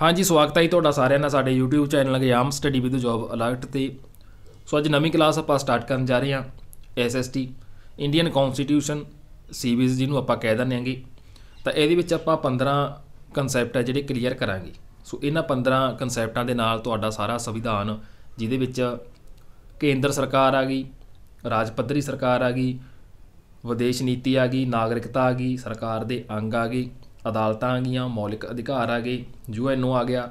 ਹਾਂਜੀ ਸਵਾਗਤ ਹੈ ਜੀ ਤੁਹਾਡਾ ਸਾਰਿਆਂ ਦਾ ਸਾਡੇ YouTube ਚੈਨਲ ਆਮ ਸਟੱਡੀ ਵਿਦ ਜੌਬ ਅਲਰਟ ਤੇ ਸੋ ਅੱਜ ਨਵੀਂ ਕਲਾਸ ਆਪਾਂ ਸਟਾਰਟ ਕਰਨ ਜਾ ਰਹੇ ਹਾਂ SST ਇੰਡੀਅਨ ਕਨਸਟੀਟਿਊਸ਼ਨ ਜੀ ਜਿਹਨੂੰ ਆਪਾਂ ਕਹਿ ਦਿੰਦੇ ਆਂਗੇ ਤਾਂ ਇਹਦੇ ਵਿੱਚ ਆਪਾਂ 15 ਕਨਸੈਪਟ ਹੈ ਜਿਹੜੇ ਕਲੀਅਰ ਕਰਾਂਗੇ ਸੋ ਇਹਨਾਂ 15 ਕਨਸੈਪਟਾਂ ਦੇ ਨਾਲ ਤੁਹਾਡਾ ਸਾਰਾ ਸੰਵਿਧਾਨ ਜਿਹਦੇ ਵਿੱਚ ਕੇਂਦਰ ਸਰਕਾਰ ਆ ਗਈ ਰਾਜ ਪੱਧਰੀ ਸਰਕਾਰ ਆ ਗਈ ਵਿਦੇਸ਼ ਨੀਤੀ ਆ ਗਈ ਨਾਗਰਿਕਤਾ ਆ ਗਈ ਸਰਕਾਰ ਦੇ ਅੰਗ ਆ ਗਏ ਅਦਾਲਤਾਂ ਆ ਗਈਆਂ ਮੌਲਿਕ ਅਧਿਕਾਰ ਆ ਗਏ ਯੂਐਨਓ ਆ ਗਿਆ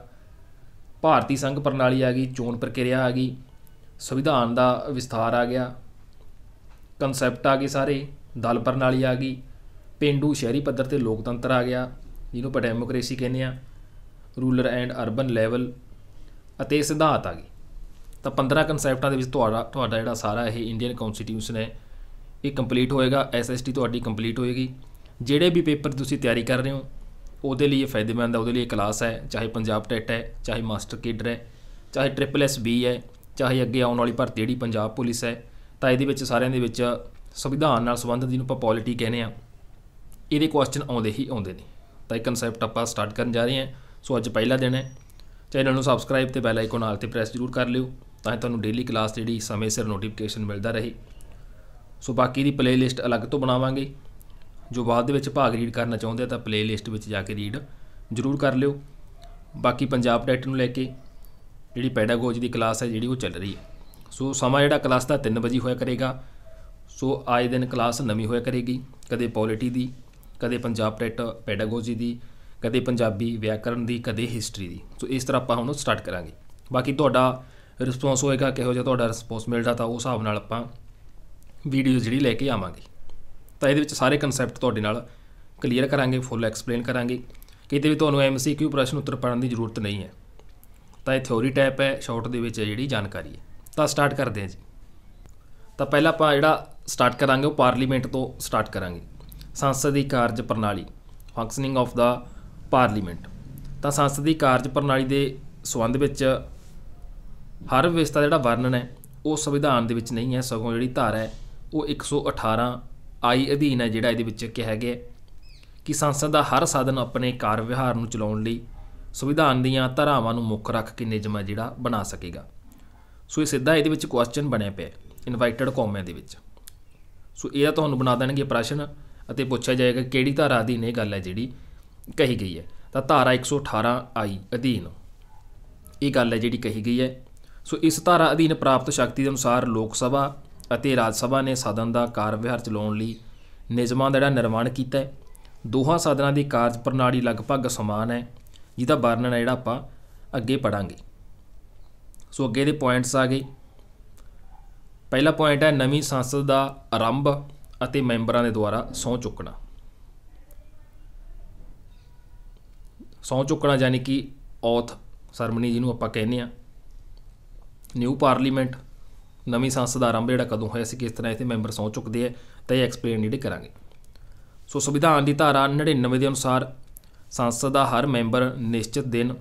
ਭਾਰਤੀ ਸੰਘ ਪ੍ਰਣਾਲੀ ਆ ਗਈ ਚੋਣ ਪ੍ਰਕਿਰਿਆ ਆ ਗਈ ਸੰਵਿਧਾਨ ਦਾ ਵਿਸਥਾਰ ਆ ਗਿਆ ਕਨਸੈਪਟ ਆ ਗਏ ਸਾਰੇ ਦਲ ਪ੍ਰਣਾਲੀ ਆ ਗਈ ਪਿੰਡੂ ਸ਼ਹਿਰੀ ਪੱਧਰ ਤੇ ਲੋਕਤੰਤਰ ਆ ਗਿਆ ਜਿਹਨੂੰ ਆਪਾਂ ਡੈਮੋਕ੍ਰੇਸੀ ਕਹਿੰਦੇ ਆ ਰੂਲਰ ਐਂਡ ਅਰਬਨ ਲੈਵਲ ਅਤੇ ਸਿਧਾਂਤ ਆ ਗਏ ਤਾਂ 15 ਕਨਸੈਪਟਾਂ ਦੇ ਵਿੱਚ ਤੁਹਾਡਾ ਤੁਹਾਡਾ ਜਿਹੜਾ ਸਾਰਾ ਇਹ ਇੰਡੀਅਨ ਕਨਸਟੀਟਿਊਸ਼ਨ ਹੈ ਇਹ ਕੰਪਲੀਟ ਹੋਏਗਾ ਐਸਐਸਟੀ ਤੁਹਾਡੀ ਕੰਪਲੀਟ ਹੋਏਗੀ ਜਿਹੜੇ ਵੀ ਪੇਪਰ ਤੁਸੀਂ ਤਿਆਰੀ ਕਰ ਰਹੇ ਹੋ ਉਹਦੇ ਲਈ ਫਾਇਦੇਮੰਦ ਹੈ ਉਹਦੇ ਲਈ ਕਲਾਸ ਹੈ ਚਾਹੇ ਪੰਜਾਬ ਟੈਟ ਹੈ ਚਾਹੇ ਮਾਸਟਰ ਕੇਡਰ ਹੈ ਚਾਹੇ ਟ੍ਰਿਪਲ ਐਸ ਬੀ ਹੈ ਚਾਹੇ ਅੱਗੇ ਆਉਣ ਵਾਲੀ ਭਰਤੀ ਜਿਹੜੀ ਪੰਜਾਬ ਪੁਲਿਸ ਹੈ ਤਾਂ ਇਹਦੇ ਵਿੱਚ ਸਾਰਿਆਂ ਦੇ ਵਿੱਚ ਸੰਵਿਧਾਨ ਨਾਲ ਸੰਬੰਧਿਤ ਜਿਹਨੂੰ ਆਪਾਂ ਪੋਲਿਟੀ ਕਹਿੰਦੇ ਆ ਇਹਦੇ ਕੁਐਸਚਨ ਆਉਂਦੇ ਹੀ ਆਉਂਦੇ ਨੇ ਤਾਂ ਇਹ ਕਨਸੈਪਟ ਆਪਾਂ ਸਟਾਰਟ ਕਰਨ ਜਾ ਰਹੇ ਹਾਂ ਸੋ ਅੱਜ ਪਹਿਲਾ ਦਿਨ ਹੈ ਚੈਨਲ ਨੂੰ ਸਬਸਕ੍ਰਾਈਬ ਤੇ ਬੈਲ ਆਈਕਨ ਨਾਲ ਤੇ ਪ੍ਰੈਸ ਜ਼ਰੂਰ ਕਰ ਲਿਓ ਤਾਂ ਤੁਹਾਨੂੰ ਡੇਲੀ ਕਲਾਸ ਜਿਹੜੀ ਸਮੇਂ ਸਿਰ ਨੋਟੀਫਿਕੇਸ਼ਨ ਮਿਲਦਾ ਰਹੇ ਸੋ ਬਾਕੀ ਦੀ ਪਲੇਲਿਸਟ ਅਲੱਗ ਤੋਂ ਬਣਾਵਾਂਗੇ ਜੋ ਬਾਅਦ ਦੇ ਵਿੱਚ ਭਾਗ ਰੀਡ ਕਰਨਾ ਚਾਹੁੰਦੇ ਆ ਤਾਂ ਪਲੇਲਿਸਟ ਵਿੱਚ ਜਾ ਕੇ ਰੀਡ ਜ਼ਰੂਰ ਕਰ ਲਿਓ ਬਾਕੀ ਪੰਜਾਬ ਟੈਟ ਨੂੰ ਲੈ ਕੇ ਜਿਹੜੀ ਪੈਡਾਗੋਜੀ ਦੀ ਕਲਾਸ ਹੈ ਜਿਹੜੀ ਉਹ ਚੱਲ ਰਹੀ ਹੈ ਸੋ ਸਮਾਂ ਜਿਹੜਾ ਕਲਾਸ ਦਾ 3 ਵਜੇ ਹੋਇਆ ਕਰੇਗਾ ਸੋ ਆਏ ਦਿਨ ਕਲਾਸ ਨਵੀਂ ਹੋਇਆ ਕਰੇਗੀ ਕਦੇ ਪੋਲਿਟੀ ਦੀ ਕਦੇ ਪੰਜਾਬ ਟੈਟ ਪੈਡਾਗੋਜੀ ਦੀ ਕਦੇ ਪੰਜਾਬੀ ਵਿਆਕਰਨ ਦੀ ਕਦੇ ਹਿਸਟਰੀ ਦੀ ਸੋ ਇਸ ਤਰ੍ਹਾਂ ਆਪਾਂ ਹੁਣ ਉਹ ਸਟਾਰਟ ਕਰਾਂਗੇ ਬਾਕੀ ਤੁਹਾਡਾ ਰਿਸਪੌਂਸ ਹੋਏਗਾ ਕਿਹੋ ਜਿਹਾ ਤੁਹਾਡਾ ਰਿਸਪੌਂਸ ਮਿਲਦਾ ਤਾਂ ਉਸ ਹਿਸਾਬ ਨਾਲ ਆਪਾਂ ਵੀਡੀਓ ਜਿਹੜੀ ਲੈ ਕੇ ਆਵਾਂਗੇ ਤਾਂ ਇਹਦੇ ਵਿੱਚ ਸਾਰੇ ਕਨਸੈਪਟ ਤੁਹਾਡੇ ਨਾਲ ਕਲੀਅਰ ਕਰਾਂਗੇ ਫੁੱਲ ਐਕਸਪਲੇਨ ਕਰਾਂਗੇ ਕਿਤੇ ਵੀ ਤੁਹਾਨੂੰ ਐਮਸੀਕਿਊ ਪ੍ਰਸ਼ਨ ਉੱਤਰ ਪੜਨ ਦੀ ਜ਼ਰੂਰਤ ਨਹੀਂ ਹੈ ਤਾਂ ਇਹ ਥਿਉਰੀ ਟਾਈਪ ਹੈ ਸ਼ਾਰਟ ਦੇ ਵਿੱਚ ਹੈ ਜਿਹੜੀ ਜਾਣਕਾਰੀ ਹੈ ਤਾਂ ਸਟਾਰਟ ਕਰਦੇ ਹਾਂ ਜੀ ਤਾਂ ਪਹਿਲਾਂ ਆਪਾਂ ਜਿਹੜਾ ਸਟਾਰਟ ਕਰਾਂਗੇ ਉਹ ਪਾਰਲੀਮੈਂਟ ਤੋਂ ਸਟਾਰਟ ਕਰਾਂਗੇ ਸੰਸਦੀ ਕਾਰਜ ਪ੍ਰਣਾਲੀ ਫੰਕਸ਼ਨਿੰਗ ਆਫ ਦਾ ਪਾਰਲੀਮੈਂਟ ਤਾਂ ਸੰਸਦੀ ਕਾਰਜ ਪ੍ਰਣਾਲੀ ਦੇ ਸਬੰਧ ਵਿੱਚ ਹਰ ਵਿਵਸਥਾ ਜਿਹੜਾ ਵਰਣਨ ਹੈ ਉਹ ਸੰਵਿਧਾਨ ਦੇ ਵਿੱਚ ਨਹੀਂ ਹੈ ਸਗੋਂ ਜਿਹੜੀ ਧਾਰਾ ਹੈ ਉਹ 118 ਆਈ ਅਧੀਨ ਹੈ ਜਿਹੜਾ ਇਹਦੇ ਵਿੱਚ ਕਿਹਾ ਗਿਆ ਕਿ ਸੰਸਦ ਦਾ ਹਰ ਸਾਧਨ ਆਪਣੇ ਕਾਰ ਵਿਹਾਰ ਨੂੰ ਚਲਾਉਣ ਲਈ ਸੰਵਿਧਾਨ ਦੀਆਂ ਧਾਰਾਵਾਂ ਨੂੰ ਮੁੱਖ ਰੱਖ ਕੇ ਨਿਯਮ ਹੈ ਜਿਹੜਾ ਬਣਾ ਸਕੇਗਾ ਸੋ ਇਹ ਸਿੱਧਾ ਇਹਦੇ ਵਿੱਚ ਕੁਐਸਚਨ ਬਣਿਆ ਪਿਆ ਇਨਵਾਈਟਡ ਕੌਮਾਂ ਦੇ ਵਿੱਚ ਸੋ ਇਹਦਾ ਤੁਹਾਨੂੰ ਬਣਾ ਦੇਣਗੇ ਪ੍ਰਸ਼ਨ ਅਤੇ ਪੁੱਛਿਆ ਜਾਏਗਾ ਕਿਹੜੀ ਧਾਰਾ ਅਧੀਨ ਇਹ ਗੱਲ ਹੈ ਜਿਹੜੀ ਕਹੀ ਗਈ ਹੈ ਤਾਂ ਧਾਰਾ 118 ਆਈ ਅਧੀਨ ਇਹ ਗੱਲ ਹੈ ਜਿਹੜੀ ਕਹੀ ਗਈ ਹੈ ਸੋ ਇਸ ਧਾਰਾ ਅਧੀਨ ਪ੍ਰਾਪਤ ਸ਼ਕਤੀ ਦੇ ਅਨੁਸਾਰ ਲੋਕ ਸਭਾ ਅਤੇ ਰਾਜ ਸਭਾ ਨੇ ਸਦਨ ਦਾ ਕਾਰਜਵਿਹਾਰ ਚਲਾਉਣ ਲਈ ਨਿਯਮਾਂ ਦਾ ਜਿਹੜਾ ਨਿਰਮਾਣ ਕੀਤਾ ਹੈ ਦੋਹਾਂ ਸਦਨਾਂ ਦੀ ਕਾਰਜ ਪ੍ਰਣਾਲੀ ਲਗਭਗ ਸਮਾਨ ਹੈ ਜਿਹਦਾ ਵਰਣਨ ਹੈ ਜਿਹੜਾ ਆਪਾਂ ਅੱਗੇ ਪੜਾਂਗੇ ਸੋ ਅੱਗੇ ਦੇ ਪੁਆਇੰਟਸ ਆ ਗਏ ਪਹਿਲਾ ਪੁਆਇੰਟ ਹੈ ਨਵੀਂ ਸੰਸਦ ਦਾ ਆਰੰਭ ਅਤੇ ਮੈਂਬਰਾਂ ਦੇ ਦੁਆਰਾ ਸੌਂ ਚੁੱਕਣਾ ਸੌਂ ਚੁੱਕਣਾ ਯਾਨੀ ਕਿ ਔਥ ਸਰਮਨੀ ਜਿਹਨੂੰ ਆਪਾਂ ਕਹਿੰਦੇ ਆ ਨਿਊ ਪਾਰਲੀਮੈਂਟ ਨਵੀਂ ਸੰਸਦ ਦਾ ਆਰੰਭ ਜਿਹੜਾ ਕਦੋਂ ਹੋਇਆ ਸੀ ਕਿਸ ਤਰ੍ਹਾਂ ਇਥੇ ਮੈਂਬਰ ਸੌ ਚੁੱਕਦੇ ਆ ਤਾਂ ਇਹ ਐਕਸਪਲੇਨ ਜਿਹੜੇ ਕਰਾਂਗੇ ਸੋ ਸੰਵਿਧਾਨ ਦੀ ਧਾਰਾ 99 ਦੇ ਅਨੁਸਾਰ ਸੰਸਦ ਦਾ ਹਰ ਮੈਂਬਰ ਨਿਸ਼ਚਿਤ ਦਿਨ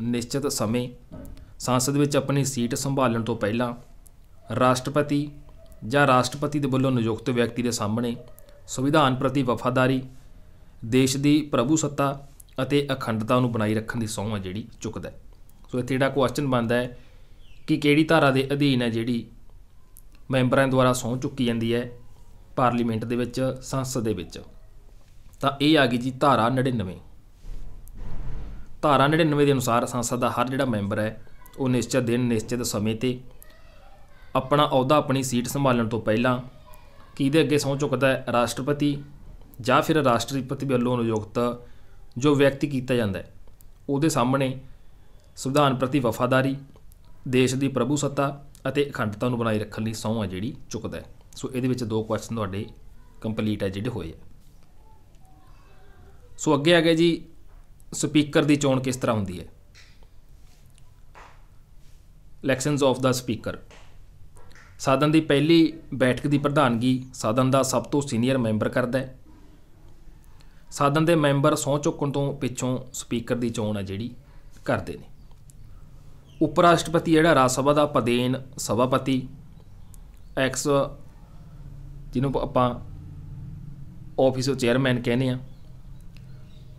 ਨਿਸ਼ਚਿਤ ਸਮੇਂ ਸੰਸਦ ਵਿੱਚ ਆਪਣੀ ਸੀਟ ਸੰਭਾਲਣ ਤੋਂ ਪਹਿਲਾਂ ਰਾਸ਼ਟਰਪਤੀ ਜਾਂ ਰਾਸ਼ਟਰਪਤੀ ਦੇ ਵੱਲੋਂ ਨਿਯੁਕਤ ਵਿਅਕਤੀ ਦੇ ਸਾਹਮਣੇ ਸੰਵਿਧਾਨ ਪ੍ਰਤੀ ਵਫਾਦਾਰੀ ਦੇਸ਼ ਦੀ ਪ੍ਰਭੂ ਸੱਤਾ ਅਤੇ ਅਖੰਡਤਾ ਨੂੰ ਬਣਾਈ ਰੱਖਣ ਦੀ ਸਹੁੰ ਹੈ ਜਿਹੜੀ ਚੁੱਕਦਾ ਸੋ ਇੱਥੇ ਜਿਹੜਾ ਕੁਐਸਚਨ ਬਣਦਾ ਹੈ ਕਿ ਕਿਹੜੀ ਧਾਰਾ ਦੇ ਅਧੀਨ ਹੈ ਜਿਹੜੀ ਮੈਂਬਰਾਂ ਦੁਆਰਾ ਸੌਂ ਚੁੱਕੀ ਜਾਂਦੀ ਹੈ ਪਾਰਲੀਮੈਂਟ ਦੇ ਵਿੱਚ ਸੰਸਦ ਦੇ ਵਿੱਚ ਤਾਂ ਇਹ ਆ ਗਈ ਜੀ ਧਾਰਾ 99 ਧਾਰਾ 99 ਦੇ ਅਨੁਸਾਰ ਸੰਸਦ ਦਾ ਹਰ ਜਿਹੜਾ ਮੈਂਬਰ ਹੈ ਉਹ ਨਿਸ਼ਚਿਤ ਦਿਨ ਨਿਸ਼ਚਿਤ ਸਮੇਂ ਤੇ ਆਪਣਾ ਅਹੁਦਾ ਆਪਣੀ ਸੀਟ ਸੰਭਾਲਣ ਤੋਂ ਪਹਿਲਾਂ ਕਿਹਦੇ ਅੱਗੇ ਸੌਂ ਚੁੱਕਦਾ ਹੈ ਰਾਸ਼ਟਰਪਤੀ ਜਾਂ ਫਿਰ ਰਾਸ਼ਟਰਪਤੀ ਵੱਲੋਂ ਨਿਯੁਕਤ ਜੋ ਵਿਅਕਤੀ ਕੀਤਾ ਜਾਂਦਾ ਹੈ ਉਹਦੇ ਸਾਹਮਣੇ ਸੰਵਿਧਾਨ ਪ੍ਰਤੀ ਵਫਾਦਾਰੀ ਦੇਸ਼ ਦੀ ਪ੍ਰਭੂਸੱਤਾ ਅਤੇ ਅਖੰਡਤਾ ਨੂੰ ਬਣਾਈ ਰੱਖਣ ਲਈ ਸੌਂ ਆ ਜਿਹੜੀ ਚੁੱਕਦਾ ਸੋ ਇਹਦੇ ਵਿੱਚ ਦੋ ਕੁਐਸਚਨ ਤੁਹਾਡੇ ਕੰਪਲੀਟ ਹੈ ਜਿਹੜੇ ਹੋਏ ਆ ਸੋ ਅੱਗੇ ਆ ਗਿਆ ਜੀ ਸਪੀਕਰ ਦੀ ਚੋਣ ਕਿਸ ਤਰ੍ਹਾਂ ਹੁੰਦੀ ਹੈ ਇਲੈਕਸ਼ਨਸ ਆਫ ਦਾ ਸਪੀਕਰ ਸਾਧਨ ਦੀ ਪਹਿਲੀ ਬੈਠਕ ਦੀ ਪ੍ਰਧਾਨਗੀ ਸਾਧਨ ਦਾ ਸਭ ਤੋਂ ਸੀਨੀਅਰ ਮੈਂਬਰ ਕਰਦਾ ਹੈ ਸਾਧਨ ਦੇ ਮੈਂਬਰ ਸਹੁੰ ਚੁੱਕਣ ਤੋਂ ਪਿੱਛੋਂ ਸਪੀਕਰ ਦੀ ਚੋਣ ਹੈ ਜਿਹੜੀ ਕਰਦੇ ਨੇ ਉਪ ਰਾਸ਼ਟਰਪਤੀ ਜਿਹੜਾ ਰਾਜ ਸਭਾ ਦਾ ਪਦੇਨ ਸਭਾਪਤੀ ਐਕਸ ਜਿਹਨੂੰ ਆਪਾਂ ਆਫਿਸ ਚੇਅਰਮੈਨ ਕਹਿੰਦੇ ਆ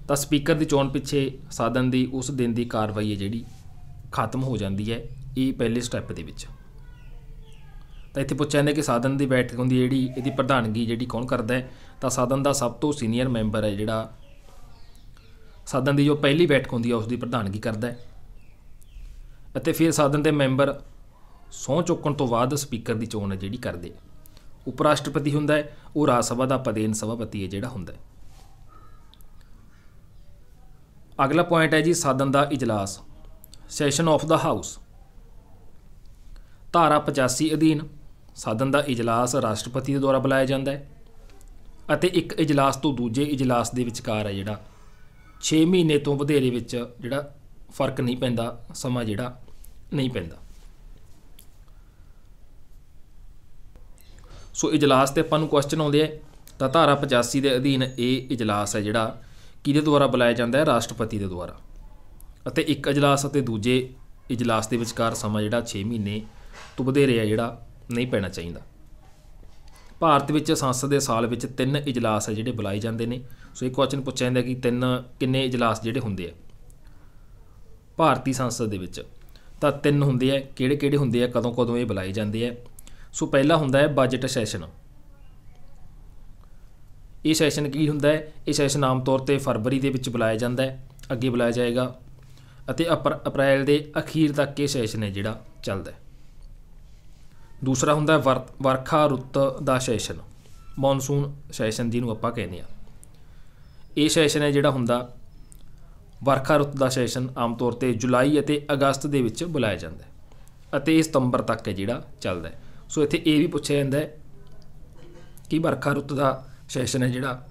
ਤਾਂ ਸਪੀਕਰ ਦੀ ਚੋਣ ਪਿੱਛੇ ਸਾਧਨ ਦੀ ਉਸ ਦਿਨ ਦੀ ਕਾਰਵਾਈ ਹੈ ਜਿਹੜੀ ਖਤਮ ਹੋ ਜਾਂਦੀ ਹੈ ਇਹ ਪਹਿਲੇ ਸਟੈਪ ਦੇ ਵਿੱਚ ਤਾਂ ਇੱਥੇ ਪੁੱਛਿਆ ਜਾਂਦਾ ਕਿ ਸਾਧਨ ਦੀ ਬੈਠਕ ਹੁੰਦੀ ਹੈ ਜਿਹੜੀ ਇਹਦੀ ਪ੍ਰਧਾਨਗੀ ਜਿਹੜੀ ਕੌਣ ਕਰਦਾ ਹੈ ਤਾਂ ਸਾਧਨ ਦਾ ਸਭ ਤੋਂ ਸੀਨੀਅਰ ਮੈਂਬਰ ਹੈ ਜਿਹੜਾ ਸਾਧਨ ਦੀ ਜੋ ਪਹਿਲੀ ਬੈਠਕ ਹੁੰਦੀ ਹੈ ਉਸ ਦੀ ਪ੍ਰਧਾਨਗੀ ਕਰਦਾ ਹੈ ਅਤੇ ਫਿਰ ਸਦਨ ਦੇ ਮੈਂਬਰ ਸਹੁੰ ਚੁੱਕਣ ਤੋਂ ਬਾਅਦ ਸਪੀਕਰ ਦੀ ਚੋਣ ਹੈ ਜਿਹੜੀ ਕਰਦੇ ਉਪਰਾਸ਼ਟਰਪਤੀ ਉਪ ਰਾਸ਼ਟਰਪਤੀ ਹੁੰਦਾ ਹੈ ਉਹ ਰਾਜ ਸਭਾ ਦਾ ਪਦੇਨ ਸਭਾਪਤੀ ਹੈ ਜਿਹੜਾ ਹੁੰਦਾ ਹੈ ਅਗਲਾ ਪੁਆਇੰਟ ਹੈ ਜੀ ਸਦਨ ਦਾ ਇਜਲਾਸ ਸੈਸ਼ਨ ਆਫ ਦਾ ਹਾਊਸ ਧਾਰਾ 85 ਅਧੀਨ ਸਦਨ ਦਾ ਇਜਲਾਸ ਰਾਸ਼ਟਰਪਤੀ ਦੇ ਦੁਆਰਾ ਬੁਲਾਇਆ ਜਾਂਦਾ ਹੈ ਅਤੇ ਇੱਕ ਇਜਲਾਸ ਤੋਂ ਦੂਜੇ ਇਜਲਾਸ ਦੇ ਵਿਚਕਾਰ ਹੈ ਜਿਹੜਾ 6 ਮਹੀਨੇ ਤੋਂ ਵਧੇਰੇ ਵਿੱਚ ਜਿਹੜਾ ਫਰਕ ਨਹੀਂ ਪੈਂਦਾ ਸਮਾਂ ਜਿਹੜਾ ਨਹੀਂ ਪੈਂਦਾ ਸੋ ਇਜਲਾਸ ਤੇ ਆਪਾਂ ਨੂੰ ਕੁਐਸਚਨ ਆਉਂਦੇ ਆ ਤਾਂ ਧਾਰਾ 85 ਦੇ ਅਧੀਨ ਇਹ ਇਜਲਾਸ ਹੈ ਜਿਹੜਾ ਕਿਹਦੇ ਦੁਆਰਾ ਬੁਲਾਇਆ ਜਾਂਦਾ ਹੈ ਰਾਸ਼ਟਰਪਤੀ ਦੇ ਦੁਆਰਾ ਅਤੇ ਇੱਕ ਇਜਲਾਸ ਅਤੇ ਦੂਜੇ ਇਜਲਾਸ ਦੇ ਵਿਚਕਾਰ ਸਮਾਂ ਜਿਹੜਾ 6 ਮਹੀਨੇ ਤੋਂ ਵਧੇਰੇ ਆ ਜਿਹੜਾ ਨਹੀਂ ਪੈਣਾ ਚਾਹੀਦਾ ਭਾਰਤ ਵਿੱਚ ਸੰਸਦ ਦੇ ਸਾਲ ਵਿੱਚ ਤਿੰਨ ਇਜਲਾਸ ਹੈ ਜਿਹੜੇ ਬੁਲਾਏ ਜਾਂਦੇ ਨੇ ਸੋ ਇਹ ਕੁਐਸਚਨ ਪੁੱਛਿਆ ਜਾਂਦਾ ਕਿ ਤਿੰਨ ਕਿੰਨੇ ਇਜਲਾਸ ਜਿਹੜੇ ਹੁੰਦੇ ਆ ਭਾਰਤੀ ਸੰਸਦ ਦੇ ਵਿੱਚ ਤਾਂ ਤਿੰਨ ਹੁੰਦੇ ਆ ਕਿਹੜੇ ਕਿਹੜੇ ਹੁੰਦੇ ਆ ਕਦੋਂ ਕਦੋਂ ਇਹ ਬੁਲਾਏ ਜਾਂਦੇ ਆ ਸੋ ਪਹਿਲਾ ਹੁੰਦਾ ਹੈ ਬਜਟ ਸੈਸ਼ਨ ਇਹ ਸੈਸ਼ਨ ਕੀ ਹੁੰਦਾ ਹੈ ਇਹ ਸੈਸ਼ਨ ਆਮ ਤੌਰ ਤੇ ਫਰਵਰੀ ਦੇ ਵਿੱਚ ਬੁਲਾਇਆ ਜਾਂਦਾ ਹੈ ਅੱਗੇ ਬੁਲਾਇਆ ਜਾਏਗਾ ਅਤੇ ਅਪ੍ਰੈਲ ਦੇ ਅਖੀਰ ਤੱਕ ਇਹ ਸੈਸ਼ਨ ਹੈ ਜਿਹੜਾ ਚੱਲਦਾ ਹੈ ਦੂਸਰਾ ਹੁੰਦਾ ਹੈ ਵਰਖਾ ਰੁੱਤ ਦਾ ਸੈਸ਼ਨ ਮੌਨਸੂਨ ਸੈਸ਼ਨ ਜਿਹਨੂੰ ਆਪਾਂ ਕਹਿੰਦੇ ਆ ਇਹ ਸੈਸ਼ਨ ਹੈ ਜਿਹੜਾ ਹੁੰਦਾ ਵਰਖਾ ਰੁੱਤ ਦਾ ਸੈਸ਼ਨ ਆਮ ਤੌਰ ਤੇ ਜੁਲਾਈ ਅਤੇ ਅਗਸਤ ਦੇ ਵਿੱਚ ਬੁਲਾਇਆ ਜਾਂਦਾ ਹੈ ਅਤੇ ਇਹ ਸਤੰਬਰ ਤੱਕ ਹੈ ਜਿਹੜਾ ਚੱਲਦਾ ਹੈ ਸੋ ਇੱਥੇ ਇਹ ਵੀ ਪੁੱਛਿਆ ਜਾਂਦਾ ਹੈ ਕਿ ਵਰਖਾ ਰੁੱਤ ਦਾ ਸੈਸ਼ਨ ਹੈ ਜਿਹੜਾ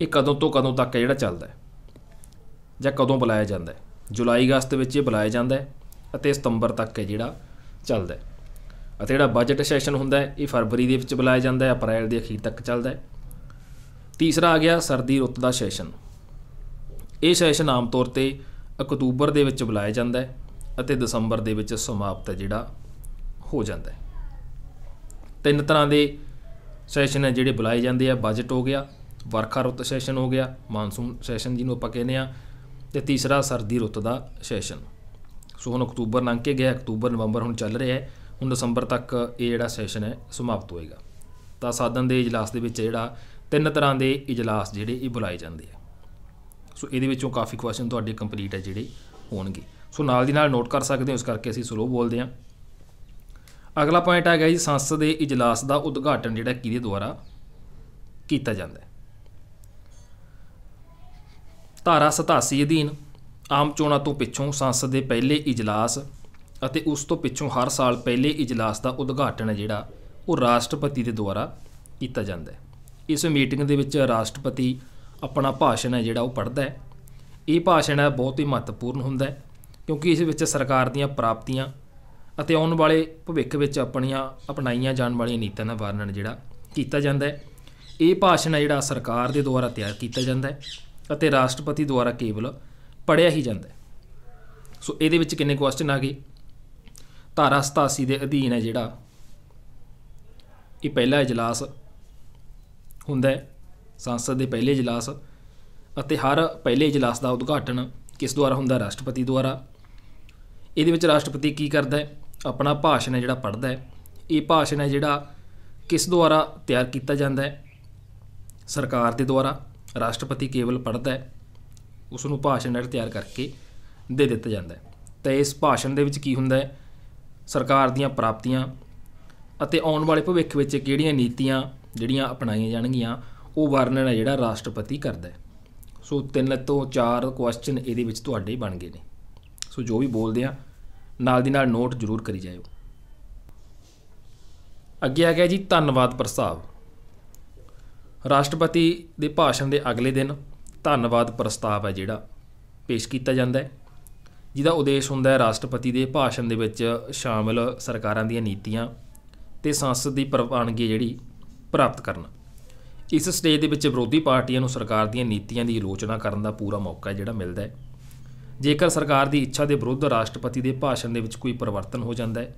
ਇਹ ਕਦੋਂ ਤੋਂ ਕਦੋਂ ਤੱਕ ਹੈ ਜਿਹੜਾ ਚੱਲਦਾ ਹੈ ਜਾਂ ਕਦੋਂ ਬੁਲਾਇਆ ਜਾਂਦਾ ਹੈ ਜੁਲਾਈ ਅਗਸਤ ਵਿੱਚ ਇਹ ਬੁਲਾਇਆ ਜਾਂਦਾ ਹੈ ਅਤੇ ਸਤੰਬਰ ਤੱਕ ਹੈ ਜਿਹੜਾ ਚੱਲਦਾ ਹੈ ਅਤੇ ਜਿਹੜਾ ਬਜਟ ਸੈਸ਼ਨ ਹੁੰਦਾ ਹੈ ਇਹ ਫਰਵਰੀ ਦੇ ਵਿੱਚ ਬੁਲਾਇਆ ਜਾਂਦਾ ਹੈ ਅਪ੍ਰੈਲ ਦੇ ਅਖੀਰ ਤੱਕ ਚੱਲਦਾ ਹੈ ਤੀਸਰਾ ਆ ਗਿਆ ਸਰਦੀ ਰੁੱਤ ਦਾ ਸੈਸ਼ਨ ਇਹ ਸੈਸ਼ਨ ਆਮ ਤੌਰ ਤੇ ਅਕਤੂਬਰ ਦੇ ਵਿੱਚ ਬੁਲਾਇਆ ਜਾਂਦਾ ਹੈ ਅਤੇ ਦਸੰਬਰ ਦੇ ਵਿੱਚ ਸਮਾਪਤ ਜਿਹੜਾ ਹੋ ਜਾਂਦਾ ਹੈ ਤਿੰਨ ਤਰ੍ਹਾਂ ਦੇ ਸੈਸ਼ਨ ਹੈ ਜਿਹੜੇ ਬੁਲਾਏ ਜਾਂਦੇ ਆ ਬਜਟ ਹੋ ਗਿਆ ਵਰਖਾ ਰੁੱਤ ਸੈਸ਼ਨ ਹੋ ਗਿਆ ਮਾਨਸੂਨ ਸੈਸ਼ਨ ਜਿਹਨੂੰ ਆਪਾਂ ਕਹਿੰਦੇ ਆ ਤੇ ਤੀਸਰਾ ਸਰਦੀ ਰੁੱਤ ਦਾ ਸੈਸ਼ਨ ਸੋ ਹੁਣ ਅਕਤੂਬਰ ਲੰਘ ਕੇ ਗਿਆ ਅਕਤੂਬਰ ਨਵੰਬਰ ਹੁਣ ਚੱਲ ਰਿਹਾ ਹੈ ਹੁਣ ਦਸੰਬਰ ਤੱਕ ਇਹ ਜਿਹੜਾ ਸੈਸ਼ਨ ਹੈ ਸਮਾਪਤ ਹੋਏਗਾ ਤਾਂ ਸਾਧਨ ਦੇ ਇਜਲਾਸ ਦੇ ਵਿੱਚ ਜਿਹੜਾ ਤਿੰਨ ਤਰ੍ਹਾਂ ਦੇ ਇਜਲਾਸ ਜਿਹੜੇ ਇਹ ਬੁਲਾਏ ਜਾਂਦੇ ਆ ਸੋ ਇਹਦੇ ਵਿੱਚੋਂ ਕਾਫੀ ਕੁਐਸਚਨ ਤੁਹਾਡੇ ਕੰਪਲੀਟ ਹੈ ਜਿਹੜੇ ਹੋਣਗੇ ਸੋ ਨਾਲ ਦੀ ਨਾਲ ਨੋਟ ਕਰ ਸਕਦੇ ਹੋ ਇਸ ਕਰਕੇ ਅਸੀਂ ਸਲੋ ਬੋਲਦੇ ਆ ਅਗਲਾ ਪੁਆਇੰਟ ਹੈਗਾ ਜੀ ਸੰਸਦ ਦੇ ਇਜਲਾਸ ਦਾ ਉਦਘਾਟਨ ਜਿਹੜਾ ਕਿਹਦੇ ਦੁਆਰਾ ਕੀਤਾ ਜਾਂਦਾ ਹੈ ਧਾਰਾ 87 ਅਧੀਨ ਆਮ ਚੋਣਾਂ ਤੋਂ ਪਿੱਛੋਂ ਸੰਸਦ ਦੇ ਪਹਿਲੇ ਇਜਲਾਸ ਅਤੇ ਉਸ ਤੋਂ ਪਿੱਛੋਂ ਹਰ ਸਾਲ ਪਹਿਲੇ ਇਜਲਾਸ ਦਾ ਉਦਘਾਟਨ ਹੈ ਜਿਹੜਾ ਉਹ ਰਾਸ਼ਟਰਪਤੀ ਦੇ ਦੁਆਰਾ ਕੀਤਾ ਜਾਂਦਾ ਹੈ ਇਸ ਮੀਟਿੰਗ ਦੇ ਵਿੱਚ ਰਾਸ਼ਟਰਪਤੀ ਆਪਣਾ ਭਾਸ਼ਣ ਹੈ ਜਿਹੜਾ ਉਹ ਪੜ੍ਹਦਾ ਹੈ ਇਹ ਭਾਸ਼ਣ ਹੈ ਬਹੁਤ ਹੀ ਮਹੱਤਵਪੂਰਨ ਹੁੰਦਾ ਹੈ ਕਿਉਂਕਿ ਇਸ ਵਿੱਚ ਸਰਕਾਰ ਦੀਆਂ ਪ੍ਰਾਪਤੀਆਂ ਅਤੇ ਆਉਣ ਵਾਲੇ ਭਵਿੱਖ ਵਿੱਚ ਆਪਣੀਆਂ ਅਪਣਾਈਆਂ ਜਾਣ ਵਾਲੀਆਂ ਨੀਤੀਆਂ ਦਾ ਵਰਣਨ ਜਿਹੜਾ ਕੀਤਾ ਜਾਂਦਾ ਹੈ ਇਹ ਭਾਸ਼ਣ ਹੈ ਜਿਹੜਾ ਸਰਕਾਰ ਦੇ ਦੁਆਰਾ ਤਿਆਰ ਕੀਤਾ ਜਾਂਦਾ ਹੈ ਅਤੇ ਰਾਸ਼ਟਰਪਤੀ ਦੁਆਰਾ ਕੇਵਲ ਪੜਿਆ ਹੀ ਜਾਂਦਾ ਹੈ ਸੋ ਇਹਦੇ ਵਿੱਚ ਕਿੰਨੇ ਕੁਐਸਚਨ ਆ ਗਏ ਧਾਰਾ 87 ਦੇ ਅਧੀਨ ਹੈ ਜਿਹੜਾ ਇਹ ਪਹਿਲਾ اجلاس ਹੁੰਦਾ ਹੈ ਸੰਸਦ ਦੇ ਪਹਿਲੇ اجلاس ਅਤੇ ਹਰ ਪਹਿਲੇ اجلاس ਦਾ ਉਦਘਾਟਨ ਕਿਸ ਦੁਆਰਾ ਹੁੰਦਾ ਰਾਸ਼ਟਰਪਤੀ ਦੁਆਰਾ ਇਹਦੇ ਵਿੱਚ ਰਾਸ਼ਟਰਪਤੀ ਕੀ ਕਰਦਾ ਹੈ ਆਪਣਾ ਭਾਸ਼ਣ ਹੈ ਜਿਹੜਾ ਪੜ੍ਹਦਾ ਹੈ ਇਹ ਭਾਸ਼ਣ ਹੈ ਜਿਹੜਾ ਕਿਸ ਦੁਆਰਾ ਤਿਆਰ ਕੀਤਾ ਜਾਂਦਾ ਹੈ ਸਰਕਾਰ ਦੇ ਦੁਆਰਾ ਰਾਸ਼ਟਰਪਤੀ ਕੇਵਲ ਪੜ੍ਹਦਾ ਹੈ ਉਸ ਨੂੰ ਭਾਸ਼ਣ ਨਾਲ ਤਿਆਰ ਕਰਕੇ ਦੇ ਦਿੱਤਾ ਜਾਂਦਾ ਹੈ ਤਾਂ ਇਸ ਭਾਸ਼ਣ ਦੇ ਵਿੱਚ ਕੀ ਹੁੰਦਾ ਹੈ ਸਰਕਾਰ ਦੀਆਂ ਪ੍ਰਾਪਤੀਆਂ ਅਤੇ ਆਉਣ ਵਾਲੇ ਭਵਿੱਖ ਵਿੱਚ ਕਿਹੜੀਆਂ ਨੀਤੀਆਂ ਜਿਹੜੀਆਂ ਅਪਣਾਈਆਂ ਜਾਣਗੀਆਂ ਉਹ ਵਰਣਨ ਹੈ ਜਿਹੜਾ ਰਾਸ਼ਟਰਪਤੀ ਕਰਦਾ ਸੋ ਤਿੰਨ ਤੋਂ ਚਾਰ ਕੁਐਸਚਨ ਇਹਦੇ ਵਿੱਚ ਤੁਹਾਡੇ ਬਣ ਗਏ ਨੇ ਸੋ ਜੋ ਵੀ ਬੋਲਦੇ ਆ ਨਾਲ ਦੀ ਨਾਲ ਨੋਟ ਜ਼ਰੂਰ ਕਰੀ ਜਾਇਓ ਅੱਗੇ ਆ ਗਿਆ ਜੀ ਧੰਨਵਾਦ ਪ੍ਰਸਤਾਵ ਰਾਸ਼ਟਰਪਤੀ ਦੇ ਭਾਸ਼ਣ ਦੇ ਅਗਲੇ ਦਿਨ ਧੰਨਵਾਦ ਪ੍ਰਸਤਾਵ ਹੈ ਜਿਹੜਾ ਪੇਸ਼ ਕੀਤਾ ਜਾਂਦਾ ਹੈ ਜਿਹਦਾ ਉਦੇਸ਼ ਹੁੰਦਾ ਹੈ ਰਾਸ਼ਟਰਪਤੀ ਦੇ ਭਾਸ਼ਣ ਦੇ ਵਿੱਚ ਸ਼ਾਮਲ ਸਰਕਾਰਾਂ ਦੀਆਂ ਨੀਤੀਆਂ ਤੇ ਸੰਸਦ ਦੀ ਪ੍ਰਵਾਨਗੀ ਜਿਹੜੀ ਪ੍ਰਾਪਤ ਕਰਨਾ ਇਸ ਸਟੇਜ ਦੇ ਵਿੱਚ ਵਿਰੋਧੀ ਪਾਰਟੀਆਂ ਨੂੰ ਸਰਕਾਰ ਦੀਆਂ ਨੀਤੀਆਂ ਦੀ ਆਲੋਚਨਾ ਕਰਨ ਦਾ ਪੂਰਾ ਮੌਕਾ ਜਿਹੜਾ ਮਿਲਦਾ ਹੈ ਜੇਕਰ ਸਰਕਾਰ ਦੀ ਇੱਛਾ ਦੇ ਵਿਰੁੱਧ ਰਾਸ਼ਟਰਪਤੀ ਦੇ ਭਾਸ਼ਣ ਦੇ ਵਿੱਚ ਕੋਈ ਪਰਿਵਰਤਨ ਹੋ ਜਾਂਦਾ ਹੈ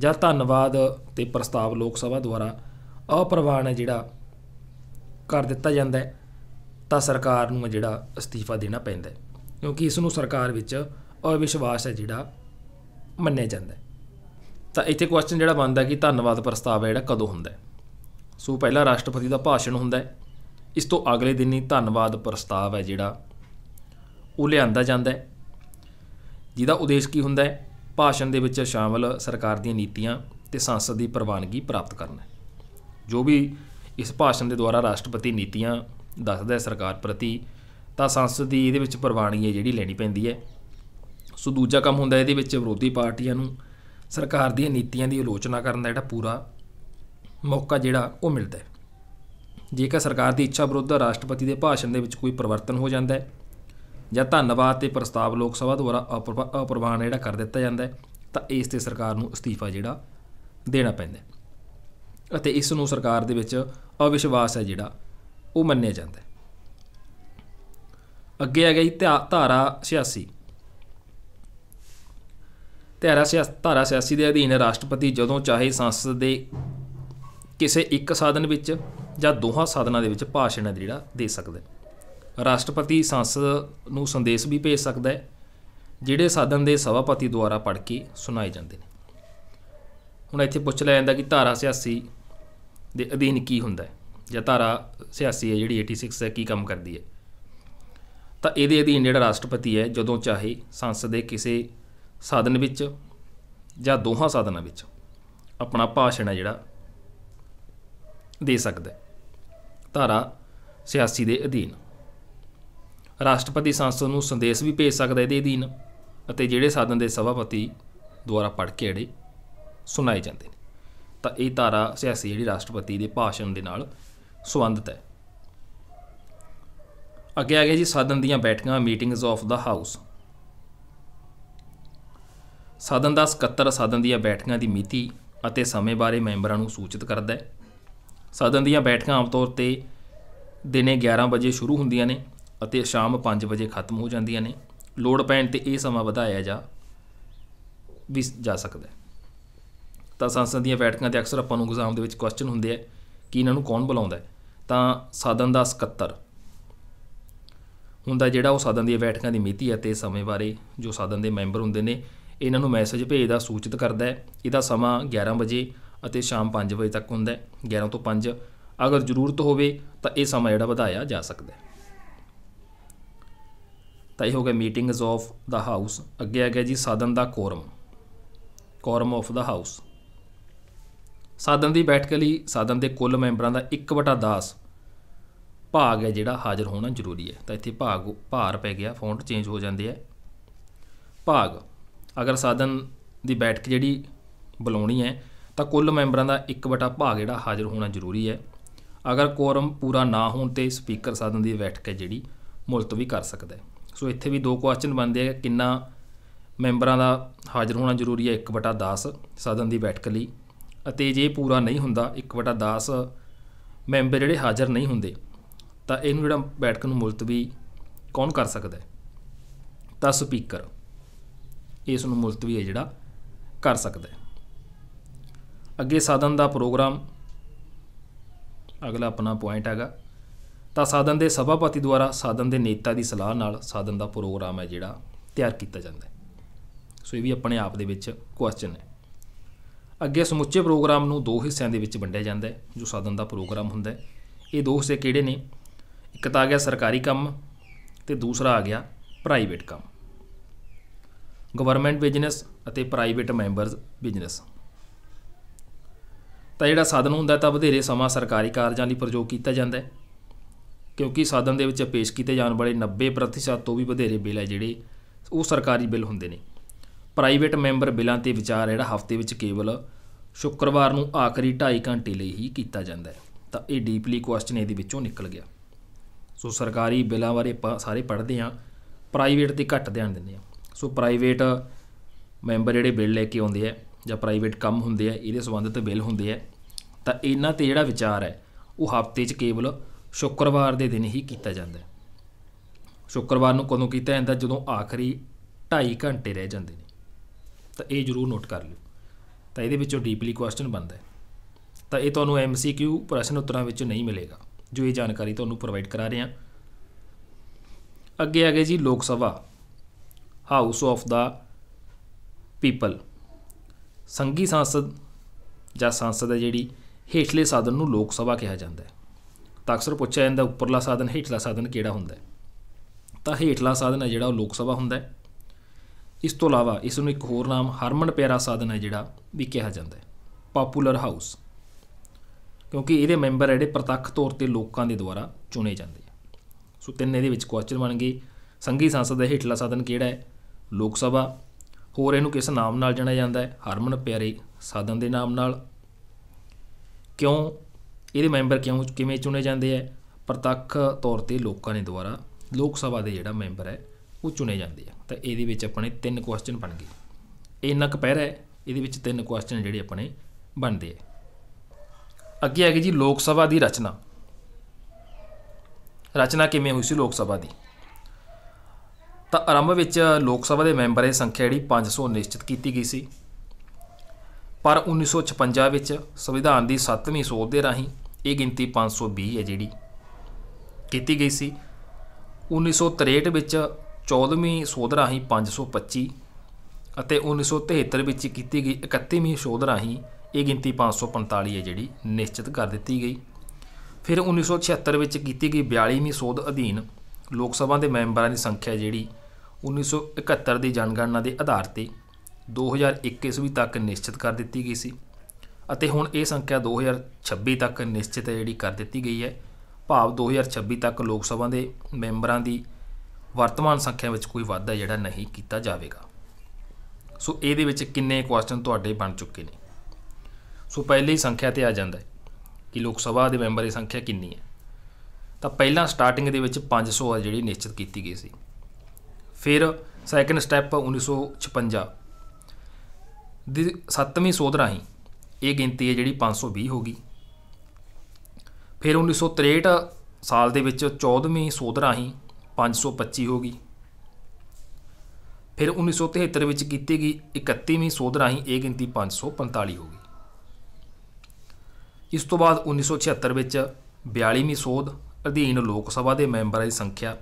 ਜਾਂ ਧੰਨਵਾਦ ਤੇ ਪ੍ਰਸਤਾਵ ਲੋਕ ਸਭਾ ਦੁਆਰਾ ਅਪਰਵਾਨ ਹੈ ਜਿਹੜਾ ਕਰ ਦਿੱਤਾ ਜਾਂਦਾ ਹੈ ਤਾਂ ਸਰਕਾਰ ਨੂੰ ਜਿਹੜਾ ਅਸਤੀਫਾ ਦੇਣਾ ਪੈਂਦਾ ਹੈ ਕਿਉਂਕਿ ਇਸ ਨੂੰ ਸਰਕਾਰ ਵਿੱਚ ਔਰ ਵਿਸ਼ਵਾਸ ਹੈ ਜਿਹੜਾ ਮੰਨਿਆ ਜਾਂਦਾ ਤਾਂ ਇੱਥੇ ਕੁਐਸਚਨ ਜਿਹੜਾ ਬਣਦਾ ਕਿ ਧੰਨਵਾਦ ਪ੍ਰਸਤਾਵ ਹੈ ਜਿਹੜਾ ਕਦੋਂ ਹੁੰਦਾ ਸੋ ਪਹਿਲਾ ਰਾਸ਼ਟਰਪਤੀ ਦਾ ਭਾਸ਼ਣ ਹੁੰਦਾ ਹੈ ਇਸ ਤੋਂ ਅਗਲੇ ਦਿਨ ਹੀ ਧੰਨਵਾਦ ਪ੍ਰਸਤਾਵ ਹੈ ਜਿਹੜਾ ਉਹ ਲਿਆਂਦਾ ਜਾਂਦਾ ਹੈ ਜਿਹਦਾ ਉਦੇਸ਼ ਕੀ ਹੁੰਦਾ ਹੈ ਭਾਸ਼ਣ ਦੇ ਵਿੱਚ ਸ਼ਾਮਲ ਸਰਕਾਰ ਦੀਆਂ ਨੀਤੀਆਂ ਤੇ ਸੰਸਦ ਦੀ ਪ੍ਰਵਾਨਗੀ ਪ੍ਰਾਪਤ ਕਰਨਾ ਜੋ ਵੀ ਇਸ ਭਾਸ਼ਣ ਦੇ ਦੁਆਰਾ ਰਾਸ਼ਟਰਪਤੀ ਨੀਤੀਆਂ ਦੱਸਦਾ ਹੈ ਸਰਕਾਰ ਪ੍ਰਤੀ ਤਾਂ ਸੰਸਦ ਦੀ ਇਹਦੇ ਵਿੱਚ ਪ੍ਰਵਾਨਗੀ ਹੈ ਜਿਹੜੀ ਲੈਣੀ ਪੈਂਦੀ ਹੈ ਸੋ ਦੂਜਾ ਕੰਮ ਹੁੰਦਾ ਇਹਦੇ ਵਿੱਚ ਵਿਰੋਧੀ ਪਾਰਟੀਆਂ ਨੂੰ ਸਰਕਾਰ ਦੀਆਂ ਨੀਤੀਆਂ ਦੀ ਆਲੋਚਨਾ ਕਰਨ ਦਾ ਜਿਹੜਾ ਪੂਰਾ ਮੌਕਾ ਜਿਹੜਾ ਉਹ ਮਿਲਦਾ ਹੈ ਜੇਕਰ ਸਰਕਾਰ ਦੀ ਇੱਛਾ ਵਿਰੁੱਧ ਰਾਸ਼ਟਰਪਤੀ ਦੇ ਭਾਸ਼ਣ ਦੇ ਵਿੱਚ ਕੋਈ ਪਰਿਵਰਤਨ ਹੋ ਜਾਂਦਾ ਹੈ ਜਾਂ ਧੰਨਵਾਦ ਤੇ ਪ੍ਰਸਤਾਵ ਲੋਕ ਸਭਾ ਦੁਆਰਾ ਅਪਰਵਾਨ ਜਿਹੜਾ ਕਰ ਦਿੱਤਾ ਜਾਂਦਾ ਹੈ ਤਾਂ ਇਸ ਤੇ ਸਰਕਾਰ ਨੂੰ ਅਸਤੀਫਾ ਜਿਹੜਾ ਦੇਣਾ ਪੈਂਦਾ ਹੈ ਅਤੇ ਇਸ ਨੂੰ ਸਰਕਾਰ ਦੇ ਵਿੱਚ ਅਵਿਸ਼ਵਾਸ ਹੈ ਜਿਹੜਾ ਉਹ ਮੰਨਿਆ ਜਾਂਦਾ ਹੈ ਅੱਗੇ ਆ ਗਈ ਧਾਰਾ 86 ਧਾਰਾ ਧਾਰਾ 86 ਦੇ ਅਧੀਨ ਰਾਸ਼ਟਰਪਤੀ ਜਦੋਂ ਚਾਹੇ ਸੰਸਦ ਦੇ ਕਿਸੇ ਇੱਕ ਸਾਧਨ ਵਿੱਚ ਜਾਂ ਦੋਹਾਂ ਸਾਧਨਾਂ ਦੇ ਵਿੱਚ ਭਾਸ਼ਣ ਹੈ ਜਿਹੜਾ ਦੇ ਸਕਦਾ ਹੈ ਰਾਸ਼ਟਰਪਤੀ ਸੰਸਦ ਨੂੰ ਸੰਦੇਸ਼ ਵੀ ਭੇਜ ਸਕਦਾ ਹੈ ਜਿਹੜੇ ਸਾਧਨ ਦੇ ਸਭਾਪਤੀ ਦੁਆਰਾ ਪੜ੍ਹ ਕੇ ਸੁਣਾਏ ਜਾਂਦੇ ਨੇ ਹੁਣ ਇੱਥੇ ਪੁੱਛ ਲਿਆ ਜਾਂਦਾ ਕਿ ਧਾਰਾ 86 ਦੇ ਅਧੀਨ ਕੀ ਹੁੰਦਾ ਹੈ ਜਾਂ ਧਾਰਾ 86 ਹੈ ਜਿਹੜੀ 86 ਹੈ ਕੀ ਕੰਮ ਕਰਦੀ ਹੈ ਤਾਂ ਇਹਦੇ ਅਧੀਨ ਜਿਹੜਾ ਰਾਸ਼ਟਰਪਤੀ ਹੈ ਜਦੋਂ ਚਾਹੇ ਸੰਸਦ ਦੇ ਕਿਸੇ ਸਾਧਨ ਵਿੱਚ ਜਾਂ ਦੋਹਾਂ ਸਾਧਨਾਂ ਵਿੱਚ ਆਪਣਾ ਭਾਸ਼ਣ ਹੈ ਜਿਹੜਾ ਦੇ ਸਕਦਾ ਹੈ ਧਾਰਾ 86 ਦੇ ਅਧੀਨ ਰਾਸ਼ਟਰਪਤੀ ਸੰਸਦ ਨੂੰ ਸੰਦੇਸ਼ ਵੀ ਭੇਜ ਸਕਦਾ ਇਹਦੇ ਅਧੀਨ ਅਤੇ ਜਿਹੜੇ ਸਾਧਨ ਦੇ ਸਭਾਪਤੀ ਦੁਆਰਾ ਪੜ੍ਹ ਕੇ ਜਿਹੜੇ ਸੁਣਾਏ ਜਾਂਦੇ ਨੇ ਤਾਂ ਇਹ ਧਾਰਾ 86 ਜਿਹੜੀ ਰਾਸ਼ਟਰਪਤੀ ਦੇ ਭਾਸ਼ਣ ਦੇ ਨਾਲ ਸੰਬੰਧਤ ਹੈ ਅੱਗੇ ਆ ਗਿਆ ਜੀ ਸਾਧਨ ਦੀਆਂ ਬੈਠਕਾਂ ਮੀਟਿੰਗਸ ਆਫ ਦਾ ਹਾਊਸ ਸਦਨ ਦਾ ਸਕੱਤਰ ਸਦਨ ਦੀਆਂ ਬੈਠਕਾਂ ਦੀ ਮਿਤੀ ਅਤੇ ਸਮੇਂ ਬਾਰੇ ਮੈਂਬਰਾਂ ਨੂੰ ਸੂਚਿਤ ਕਰਦਾ ਹੈ ਸਦਨ ਦੀਆਂ ਬੈਠਕਾਂ ਆਮ ਤੌਰ ਤੇ ਦਿਨੇ 11 ਵਜੇ ਸ਼ੁਰੂ ਹੁੰਦੀਆਂ ਨੇ ਅਤੇ ਸ਼ਾਮ 5 ਵਜੇ ਖਤਮ ਹੋ ਜਾਂਦੀਆਂ ਨੇ ਲੋੜ ਪੈਣ ਤੇ ਇਹ ਸਮਾਂ ਵਧਾਇਆ ਜਾ ਵੀ ਜਾ ਸਕਦਾ ਹੈ ਤਾਂ ਸੰਸਦ ਦੀਆਂ ਬੈਠਕਾਂ ਤੇ ਅਕਸਰ ਆਪਾਂ ਨੂੰ ਐਗਜ਼ਾਮ ਦੇ ਵਿੱਚ ਕੁਐਸਚਨ ਹੁੰਦੇ ਆ ਕਿ ਇਹਨਾਂ ਨੂੰ ਕੌਣ ਬੁਲਾਉਂਦਾ ਹੈ ਤਾਂ ਸਦਨ ਦਾ ਸਕੱਤਰ ਹੁੰਦਾ ਜਿਹੜਾ ਉਹ ਸਦਨ ਦੀਆਂ ਬੈਠਕਾਂ ਦੀ ਮਿਤੀ ਅਤੇ ਸਮੇਂ ਬਾਰੇ ਜੋ ਸਦਨ ਦੇ ਮੈਂਬਰ ਹੁੰਦੇ ਨੇ ਇਹਨਾਂ ਨੂੰ ਮੈਸੇਜ ਭੇਜਦਾ ਸੂਚਿਤ ਕਰਦਾ ਹੈ ਇਹਦਾ ਸਮਾਂ 11 ਵਜੇ ਅਤੇ ਸ਼ਾਮ 5 ਵਜੇ ਤੱਕ ਹੁੰਦਾ ਹੈ 11 ਤੋਂ 5 ਅਗਰ ਜ਼ਰੂਰਤ ਹੋਵੇ ਤਾਂ ਇਹ ਸਮਾਂ ਜਿਹੜਾ ਵਧਾਇਆ ਜਾ ਸਕਦਾ ਹੈ ਤਾਂ ਇਹ ਹੋ ਗਿਆ ਮੀਟਿੰਗਸ ਆਫ ਦਾ ਹਾਊਸ ਅੱਗੇ ਆ ਗਿਆ ਜੀ ਸਾਧਨ ਦਾ quorum quorum of the house ਸਾਧਨ ਦੀ ਬੈਠਕ ਲਈ ਸਾਧਨ ਦੇ ਕੁੱਲ ਮੈਂਬਰਾਂ ਦਾ 1/10 ਭਾਗ ਹੈ ਜਿਹੜਾ ਹਾਜ਼ਰ ਹੋਣਾ ਜ਼ਰੂਰੀ ਹੈ ਤਾਂ ਇੱਥੇ ਭਾਗ ਭਾਰ ਪੈ ਗਿਆ ਫੌਂਟ ਚੇਂਜ ਹੋ ਜਾਂਦੇ ਆ ਭਾਗ ਅਗਰ ਸਾਧਨ ਦੀ ਬੈਠਕ ਜਿਹੜੀ ਬੁਲਾਉਣੀ ਹੈ ਤਾਂ ਕੁੱਲ ਮੈਂਬਰਾਂ ਦਾ 1 ਵਟਾ ਭਾਗ ਜਿਹੜਾ ਹਾਜ਼ਰ ਹੋਣਾ ਜ਼ਰੂਰੀ ਹੈ ਅਗਰ ਕੋਰਮ ਪੂਰਾ ਨਾ ਹੋਣ ਤੇ ਸਪੀਕਰ ਸਾਧਨ ਦੀ ਬੈਠਕ ਹੈ ਜਿਹੜੀ ਮੁਲਤਵੀ ਕਰ ਸਕਦਾ ਹੈ ਸੋ ਇੱਥੇ ਵੀ ਦੋ ਕੁਐਸਚਨ ਬਣਦੇ ਆ ਕਿੰਨਾ ਮੈਂਬਰਾਂ ਦਾ ਹਾਜ਼ਰ ਹੋਣਾ ਜ਼ਰੂਰੀ ਹੈ 1/10 ਸਾਧਨ ਦੀ ਬੈਠਕ ਲਈ ਅਤੇ ਜੇ ਪੂਰਾ ਨਹੀਂ ਹੁੰਦਾ 1/10 ਮੈਂਬਰ ਜਿਹੜੇ ਹਾਜ਼ਰ ਨਹੀਂ ਹੁੰਦੇ ਤਾਂ ਇਹਨੂੰ ਜਿਹੜਾ ਬੈਠਕ ਨੂੰ ਮੁਲਤਵੀ ਕੌਣ ਕਰ ਸਕਦਾ ਹੈ ਤਾਂ ਸਪੀਕਰ ਇਸ ਨੂੰ ਮੁਲਤਵੀ ਹੈ ਜਿਹੜਾ ਕਰ ਸਕਦਾ ਹੈ ਅੱਗੇ ਸਾਧਨ ਦਾ ਪ੍ਰੋਗਰਾਮ ਅਗਲਾ ਆਪਣਾ ਪੁਆਇੰਟ ਹੈਗਾ ਤਾਂ ਸਾਧਨ ਦੇ ਸਭਾਪਤੀ ਦੁਆਰਾ ਸਾਧਨ ਦੇ ਨੇਤਾ ਦੀ ਸਲਾਹ ਨਾਲ ਸਾਧਨ ਦਾ ਪ੍ਰੋਗਰਾਮ ਹੈ ਜਿਹੜਾ ਤਿਆਰ ਕੀਤਾ ਜਾਂਦਾ ਹੈ ਸੋ ਇਹ ਵੀ ਆਪਣੇ ਆਪ ਦੇ ਵਿੱਚ ਕੁਐਸਚਨ ਹੈ ਅੱਗੇ ਸਮੁੱਚੇ ਪ੍ਰੋਗਰਾਮ ਨੂੰ ਦੋ ਹਿੱਸਿਆਂ ਦੇ ਵਿੱਚ ਵੰਡਿਆ ਜਾਂਦਾ ਹੈ ਜੋ ਸਾਧਨ ਦਾ ਪ੍ਰੋਗਰਾਮ ਹੁੰਦਾ ਹੈ ਇਹ ਦੋ ਹਿੱਸੇ ਕਿਹੜੇ ਨੇ ਇੱਕ ਤਾਂ ਆ ਗਿਆ ਸਰਕਾਰੀ ਕੰਮ ਤੇ ਦੂਸਰਾ ਆ ਗਿਆ ਪ੍ਰਾਈਵੇਟ ਕੰਮ ਗਵਰਨਮੈਂਟ ਬਿਜ਼ਨਸ ਅਤੇ ਪ੍ਰਾਈਵੇਟ ਮੈਂਬਰਸ ਬਿਜ਼ਨਸ ਤਾਂ ਜਿਹੜਾ ਸਾਧਨ ਹੁੰਦਾ ਤਾਂ ਵਧੇਰੇ ਸਮਾਂ ਸਰਕਾਰੀ ਕਾਰਜਾਂ ਲਈ ਪ੍ਰਯੋਗ ਕੀਤਾ ਜਾਂਦਾ ਹੈ ਕਿਉਂਕਿ ਸਾਧਨ ਦੇ ਵਿੱਚ ਪੇਸ਼ ਕੀਤੇ ਜਾਣ ਵਾਲੇ 90% ਤੋਂ ਵੀ ਵਧੇਰੇ ਬਿੱਲ ਹੈ ਜਿਹੜੇ ਉਹ ਸਰਕਾਰੀ ਬਿੱਲ ਹੁੰਦੇ ਨੇ ਪ੍ਰਾਈਵੇਟ ਮੈਂਬਰ ਬਿੱਲਾਂ ਤੇ ਵਿਚਾਰ ਜਿਹੜਾ ਹਫ਼ਤੇ ਵਿੱਚ ਕੇਵਲ ਸ਼ੁੱਕਰਵਾਰ ਨੂੰ ਆਖਰੀ 2.5 ਘੰਟੇ ਲਈ ਹੀ ਕੀਤਾ ਜਾਂਦਾ ਹੈ ਤਾਂ ਇਹ ਡੀਪਲੀ ਕੁਐਸਚਨ ਇਹਦੇ ਵਿੱਚੋਂ ਨਿਕਲ ਗਿਆ ਸੋ ਸਰਕਾਰੀ ਬਿੱਲਾਂ ਬਾਰੇ ਸਾਰੇ ਪੜ੍ਹਦੇ ਆ ਪ੍ਰਾਈਵੇਟ ਤੇ ਘੱਟ ਧਿਆਨ ਦਿੰਦੇ ਆ ਸੋ ਪ੍ਰਾਈਵੇਟ ਮੈਂਬਰ ਜਿਹੜੇ ਬਿੱਲ ਲੈ ਕੇ ਆਉਂਦੇ ਆ ਜਾਂ ਪ੍ਰਾਈਵੇਟ ਕੰਮ ਹੁੰਦੇ ਆ ਇਹਦੇ ਸੰਬੰਧਿਤ ਬਿੱਲ ਹੁੰਦੇ ਆ ਤਾਂ ਇਹਨਾਂ ਤੇ ਜਿਹੜਾ ਵਿਚਾਰ ਹੈ ਉਹ ਹਫ਼ਤੇ 'ਚ ਕੇਵਲ ਸ਼ੁੱਕਰਵਾਰ ਦੇ ਦਿਨ ਹੀ ਕੀਤਾ ਜਾਂਦਾ ਹੈ ਸ਼ੁੱਕਰਵਾਰ ਨੂੰ ਕਦੋਂ ਕੀਤਾ ਜਾਂਦਾ ਜਦੋਂ ਆਖਰੀ 2.5 ਘੰਟੇ ਰਹਿ ਜਾਂਦੇ ਨੇ ਤਾਂ ਇਹ ਜ਼ਰੂਰ ਨੋਟ ਕਰ ਲਿਓ ਤਾਂ ਇਹਦੇ ਵਿੱਚੋਂ ਡੀਪਲੀ ਕੁਐਸਚਨ ਬਣਦਾ ਹੈ ਤਾਂ ਇਹ ਤੁਹਾਨੂੰ ਐਮਸੀਕਿਊ ਪ੍ਰਸ਼ਨ ਉੱਤਰਾਂ ਵਿੱਚੋਂ ਨਹੀਂ ਮਿਲੇਗਾ ਜੋ ਇਹ ਜਾਣਕਾਰੀ ਤੁਹਾਨੂੰ ਪ੍ਰੋਵਾਈਡ ਕਰਾ ਰਹੇ ਹਾਂ ਅੱਗੇ ਆ ਗਏ ਜੀ Lok Sabha house of the people ਸੰਗੀ ਸੰਸਦ ਜਾਂ ਸੰਸਦ ਹੈ ਜਿਹੜੀ ਹੇਠਲੇ ਸਾਧਨ ਨੂੰ ਲੋਕ ਸਭਾ ਕਿਹਾ ਜਾਂਦਾ ਹੈ ਤਾਂ ਅਕਸਰ ਪੁੱਛਿਆ ਜਾਂਦਾ ਉੱਪਰਲਾ ਸਾਧਨ ਹੇਠਲਾ ਸਾਧਨ ਕਿਹੜਾ ਹੁੰਦਾ ਹੈ ਤਾਂ ਹੇਠਲਾ ਸਾਧਨ ਹੈ ਜਿਹੜਾ ਉਹ ਲੋਕ ਸਭਾ ਹੁੰਦਾ ਹੈ ਇਸ ਤੋਂ ਇਲਾਵਾ ਇਸ ਨੂੰ ਇੱਕ ਹੋਰ ਨਾਮ ਹਰਮਨ ਪਿਆਰਾ ਸਾਧਨ ਹੈ ਜਿਹੜਾ ਵੀ ਕਿਹਾ ਜਾਂਦਾ ਹੈ ਪਪੂਲਰ ਹਾਊਸ ਕਿਉਂਕਿ ਇਹਦੇ ਮੈਂਬਰ ਜਿਹੜੇ ਪ੍ਰਤੱਖ ਤੌਰ ਤੇ ਲੋਕਾਂ ਦੇ ਦੁਆਰਾ ਚੁਣੇ ਜਾਂਦੇ ਆ ਸੋ ਤਿੰਨ ਇਹਦੇ ਵਿੱਚ ਕੁਐਸਚਨ ਬਣ ਗਏ ਸੰਗੀ ਸੰਸਦ ਦਾ ਹੇਠਲਾ ਸਾਧਨ ਕਿਹੜਾ ਹੈ ਲੋਕ ਸਭਾ ਹੋਰ ਇਹਨੂੰ ਕਿਸ ਨਾਮ ਨਾਲ ਜਾਣਿਆ ਜਾਂਦਾ ਹੈ ਹਰਮਨ ਪਿਆਰੇ ਸਾਧਨ ਦੇ ਨਾਮ ਨਾਲ ਕਿਉਂ ਇਹਦੇ ਮੈਂਬਰ ਕਿਉਂ ਕਿਵੇਂ ਚੁਣੇ ਜਾਂਦੇ ਆ ਪ੍ਰਤੱਖ ਤੌਰ ਤੇ ਲੋਕਾਂ ਨੇ ਦੁਆਰਾ ਲੋਕ ਸਭਾ ਦੇ ਜਿਹੜਾ ਮੈਂਬਰ ਹੈ ਉਹ ਚੁਣੇ ਜਾਂਦੇ ਆ ਤਾਂ ਇਹਦੇ ਵਿੱਚ ਆਪਣੇ ਤਿੰਨ ਕੁਐਸਚਨ ਬਣ ਗਏ ਇੰਨਾ ਕੁ ਪਹਿਰਾ ਹੈ ਇਹਦੇ ਵਿੱਚ ਤਿੰਨ ਕੁਐਸਚਨ ਜਿਹੜੇ ਆਪਣੇ ਬਣਦੇ ਆ ਅੱਗੇ ਆ ਗਈ ਜੀ ਲੋਕ ਸਭਾ ਦੀ ਰਚਨਾ ਰਚਨਾ ਕਿਵੇਂ ਹੋਈ ਸੀ ਲੋਕ ਸਭਾ ਦੀ ਤਾਂ ਆਰੰਭ ਵਿੱਚ ਲੋਕ ਸਭਾ ਦੇ ਮੈਂਬਰ ਦੀ ਸੰਖਿਆ ਜਿਹੜੀ 500 ਨਿਸ਼ਚਿਤ ਕੀਤੀ ਗਈ ਸੀ ਪਰ 1956 ਵਿੱਚ ਸੰਵਿਧਾਨ ਦੀ 7ਵੀਂ ਸੋਧ ਦੇ ਰਾਹੀਂ ਇਹ ਗਿਣਤੀ 520 ਹੈ ਜਿਹੜੀ ਕੀਤੀ ਗਈ ਸੀ 1963 ਵਿੱਚ 14ਵੀਂ ਸੋਧ ਰਾਹੀਂ 525 ਅਤੇ 1973 ਵਿੱਚ ਕੀਤੀ ਗਈ 31ਵੀਂ ਸੋਧ ਰਾਹੀਂ ਇਹ ਗਿਣਤੀ 545 ਹੈ ਜਿਹੜੀ ਨਿਸ਼ਚਿਤ ਕਰ ਦਿੱਤੀ ਗਈ ਫਿਰ 1976 ਵਿੱਚ ਕੀਤੀ ਗਈ 42ਵੀਂ ਸੋਧ ਅਧੀਨ ਲੋਕ ਸਭਾ ਦੇ ਮੈਂਬਰਾਂ ਦੀ ਸੰਖਿਆ ਜਿਹੜੀ 1971 ਦੀ ਜਨਗਣਨਾ ਦੇ ਆਧਾਰ ਤੇ 2001 ਈਸਵੀ ਤੱਕ ਨਿਸ਼ਚਿਤ ਕਰ ਦਿੱਤੀ ਗਈ ਸੀ ਅਤੇ ਹੁਣ ਇਹ ਸੰਖਿਆ 2026 ਤੱਕ ਨਿਸ਼ਚਿਤ ਹੈ ਜਿਹੜੀ ਕਰ ਦਿੱਤੀ ਗਈ ਹੈ ਭਾਵ 2026 ਤੱਕ ਲੋਕ ਸਭਾ ਦੇ ਮੈਂਬਰਾਂ ਦੀ ਵਰਤਮਾਨ ਸੰਖਿਆ ਵਿੱਚ ਕੋਈ ਵਾਧਾ ਜਿਹੜਾ ਨਹੀਂ ਕੀਤਾ ਜਾਵੇਗਾ ਸੋ ਇਹਦੇ ਵਿੱਚ ਕਿੰਨੇ ਕੁਐਸਚਨ ਤੁਹਾਡੇ ਬਣ ਚੁੱਕੇ ਨੇ ਸੋ ਪਹਿਲੀ ਸੰਖਿਆ ਤੇ ਆ ਜਾਂਦਾ ਹੈ ਕਿ ਲੋਕ ਸਭਾ ਦੇ ਮੈਂਬਰ ਦੀ ਸੰਖਿਆ ਕਿੰਨੀ ਹੈ ਤਾਂ ਪਹਿਲਾਂ ਸਟਾਰਟਿੰਗ ਦੇ ਵਿੱਚ 500 ਆ ਜਿਹੜੀ ਨਿਸ਼ਚਿਤ ਕੀਤੀ ਗਈ ਸੀ ਫਿਰ ਸੈਕੰਡ ਸਟੈਪ 1956 ਦੀ 7ਵੀਂ ਸੋਧ ਰਾਹੀਂ ਇਹ ਗਿਣਤੀ ਹੈ ਜਿਹੜੀ 520 ਹੋ ਗਈ ਫਿਰ 1963 ਸਾਲ ਦੇ ਵਿੱਚ 14ਵੀਂ ਸੋਧ ਰਾਹੀਂ 525 ਹੋ ਗਈ ਫਿਰ 1973 ਵਿੱਚ ਕੀਤੀ ਗਈ 31ਵੀਂ ਸੋਧ ਰਾਹੀਂ ਇਹ ਗਿਣਤੀ 545 ਹੋ ਗਈ ਇਸ ਤੋਂ ਬਾਅਦ 1976 ਵਿੱਚ 42ਵੀਂ ਸੋਧ ਅਧੀਨ ਲੋਕ ਸਭਾ ਦੇ ਮੈਂਬਰਾਂ ਦੀ ਸੰਖਿਆ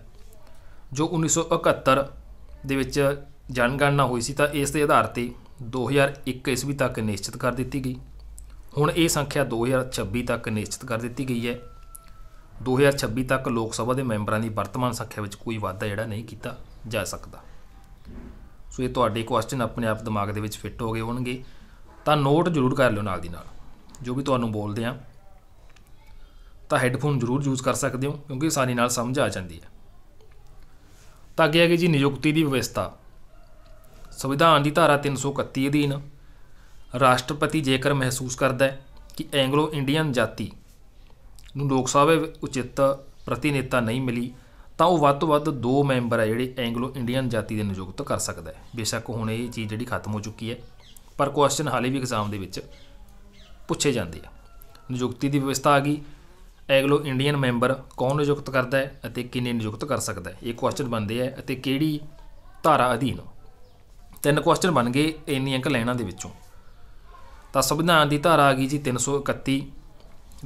ਜੋ 1971 ਦੇ ਵਿੱਚ ਜਨਗਣਨਾ ਹੋਈ ਸੀ ਤਾਂ ਇਸ ਦੇ ਆਧਾਰ ਤੇ 2001 ਇਸਵੀ ਤੱਕ ਨਿਸ਼ਚਿਤ ਕਰ ਦਿੱਤੀ ਗਈ ਹੁਣ ਇਹ ਸੰਖਿਆ 2026 ਤੱਕ ਨਿਸ਼ਚਿਤ ਕਰ ਦਿੱਤੀ ਗਈ ਹੈ 2026 ਤੱਕ ਲੋਕ ਸਭਾ ਦੇ ਮੈਂਬਰਾਂ ਦੀ ਵਰਤਮਾਨ ਸੰਖਿਆ ਵਿੱਚ ਕੋਈ ਵਾਧਾ ਜਿਹੜਾ ਨਹੀਂ ਕੀਤਾ ਜਾ ਸਕਦਾ ਸੋ ਇਹ ਤੁਹਾਡੇ ਕੁਐਸਚਨ ਆਪਣੇ ਆਪ ਦਿਮਾਗ ਦੇ ਵਿੱਚ ਫਿੱਟ ਹੋ ਗਏ ਹੋਣਗੇ ਤਾਂ ਨੋਟ ਜ਼ਰੂਰ ਕਰ ਲਿਓ ਨਾਲ ਦੀ ਨਾਲ ਜੋ ਵੀ ਤੁਹਾਨੂੰ ਬੋਲਦੇ ਆ ਤਾਂ ਹੈੱਡਫੋਨ ਜ਼ਰੂਰ ਯੂਜ਼ ਕਰ ਸਕਦੇ ਹੋ ਕਿਉਂਕਿ ਆਸਾਨੀ ਨਾਲ ਸਮਝ ਆ ਜਾਂਦੀ ਹੈ ਤਾਂ ਅੱਗੇ ਹੈਗੀ ਜੀ ਨਿਯੁਕਤੀ ਦੀ ਵਿਵਸਥਾ ਸੰਵਿਧਾਨ ਦੀ ਧਾਰਾ 331 ਅਧੀਨ ਰਾਸ਼ਟਰਪਤੀ ਜੇਕਰ ਮਹਿਸੂਸ ਕਰਦਾ ਹੈ ਕਿ ਐਂਗਲੋ ਇੰਡੀਅਨ ਜਾਤੀ ਨੂੰ ਲੋਕ ਸਭਾ ਵਿੱਚ ਉਚਿਤ ਪ੍ਰਤੀਨਿਧਤਾ ਨਹੀਂ ਮਿਲੀ ਤਾਂ ਉਹ ਵੱਧ ਤੋਂ ਵੱਧ ਦੋ ਮੈਂਬਰ ਆ ਜਿਹੜੇ ਐਂਗਲੋ ਇੰਡੀਅਨ ਜਾਤੀ ਦੇ ਨਿਯੁਕਤ ਕਰ ਸਕਦਾ ਹੈ ਬੇਸ਼ੱਕ ਹੁਣ ਇਹ ਚੀਜ਼ ਜਿਹੜੀ ਖਤਮ ਹੋ ਚੁੱਕੀ ਹੈ ਪਰ ਕੁਐਸਚਨ ਹਾਲੇ ਵੀ ਐਗਜ਼ਾਮ ਦੇ ਵਿੱਚ ਪੁੱਛੇ ਜਾਂਦੇ ਆ ਨਿਯੁਕਤੀ ਦੀ ਵਿਵਸਥਾ ਆ ਗਈ ਐਗਲੋ ਇੰਡੀਅਨ ਮੈਂਬਰ ਕੌਣ ਨਿਯੁਕਤ ਕਰਦਾ ਹੈ ਅਤੇ ਕਿਨੇ ਨਿਯੁਕਤ ਕਰ ਸਕਦਾ ਹੈ ਇਹ ਕੁਐਸਚਨ ਬਣਦੇ ਆ ਅਤੇ ਕਿਹੜੀ ਧਾਰਾ ਅਧੀਨ ਤਿੰਨ ਕੁਐਸਚਨ ਬਣ ਗਏ ਇੰਨੀ ਅੰਕ ਲੈਣਾ ਦੇ ਵਿੱਚੋਂ ਤਾਂ ਸੰਵਿਧਾਨ ਦੀ ਧਾਰਾ ਆ ਗਈ ਜੀ 331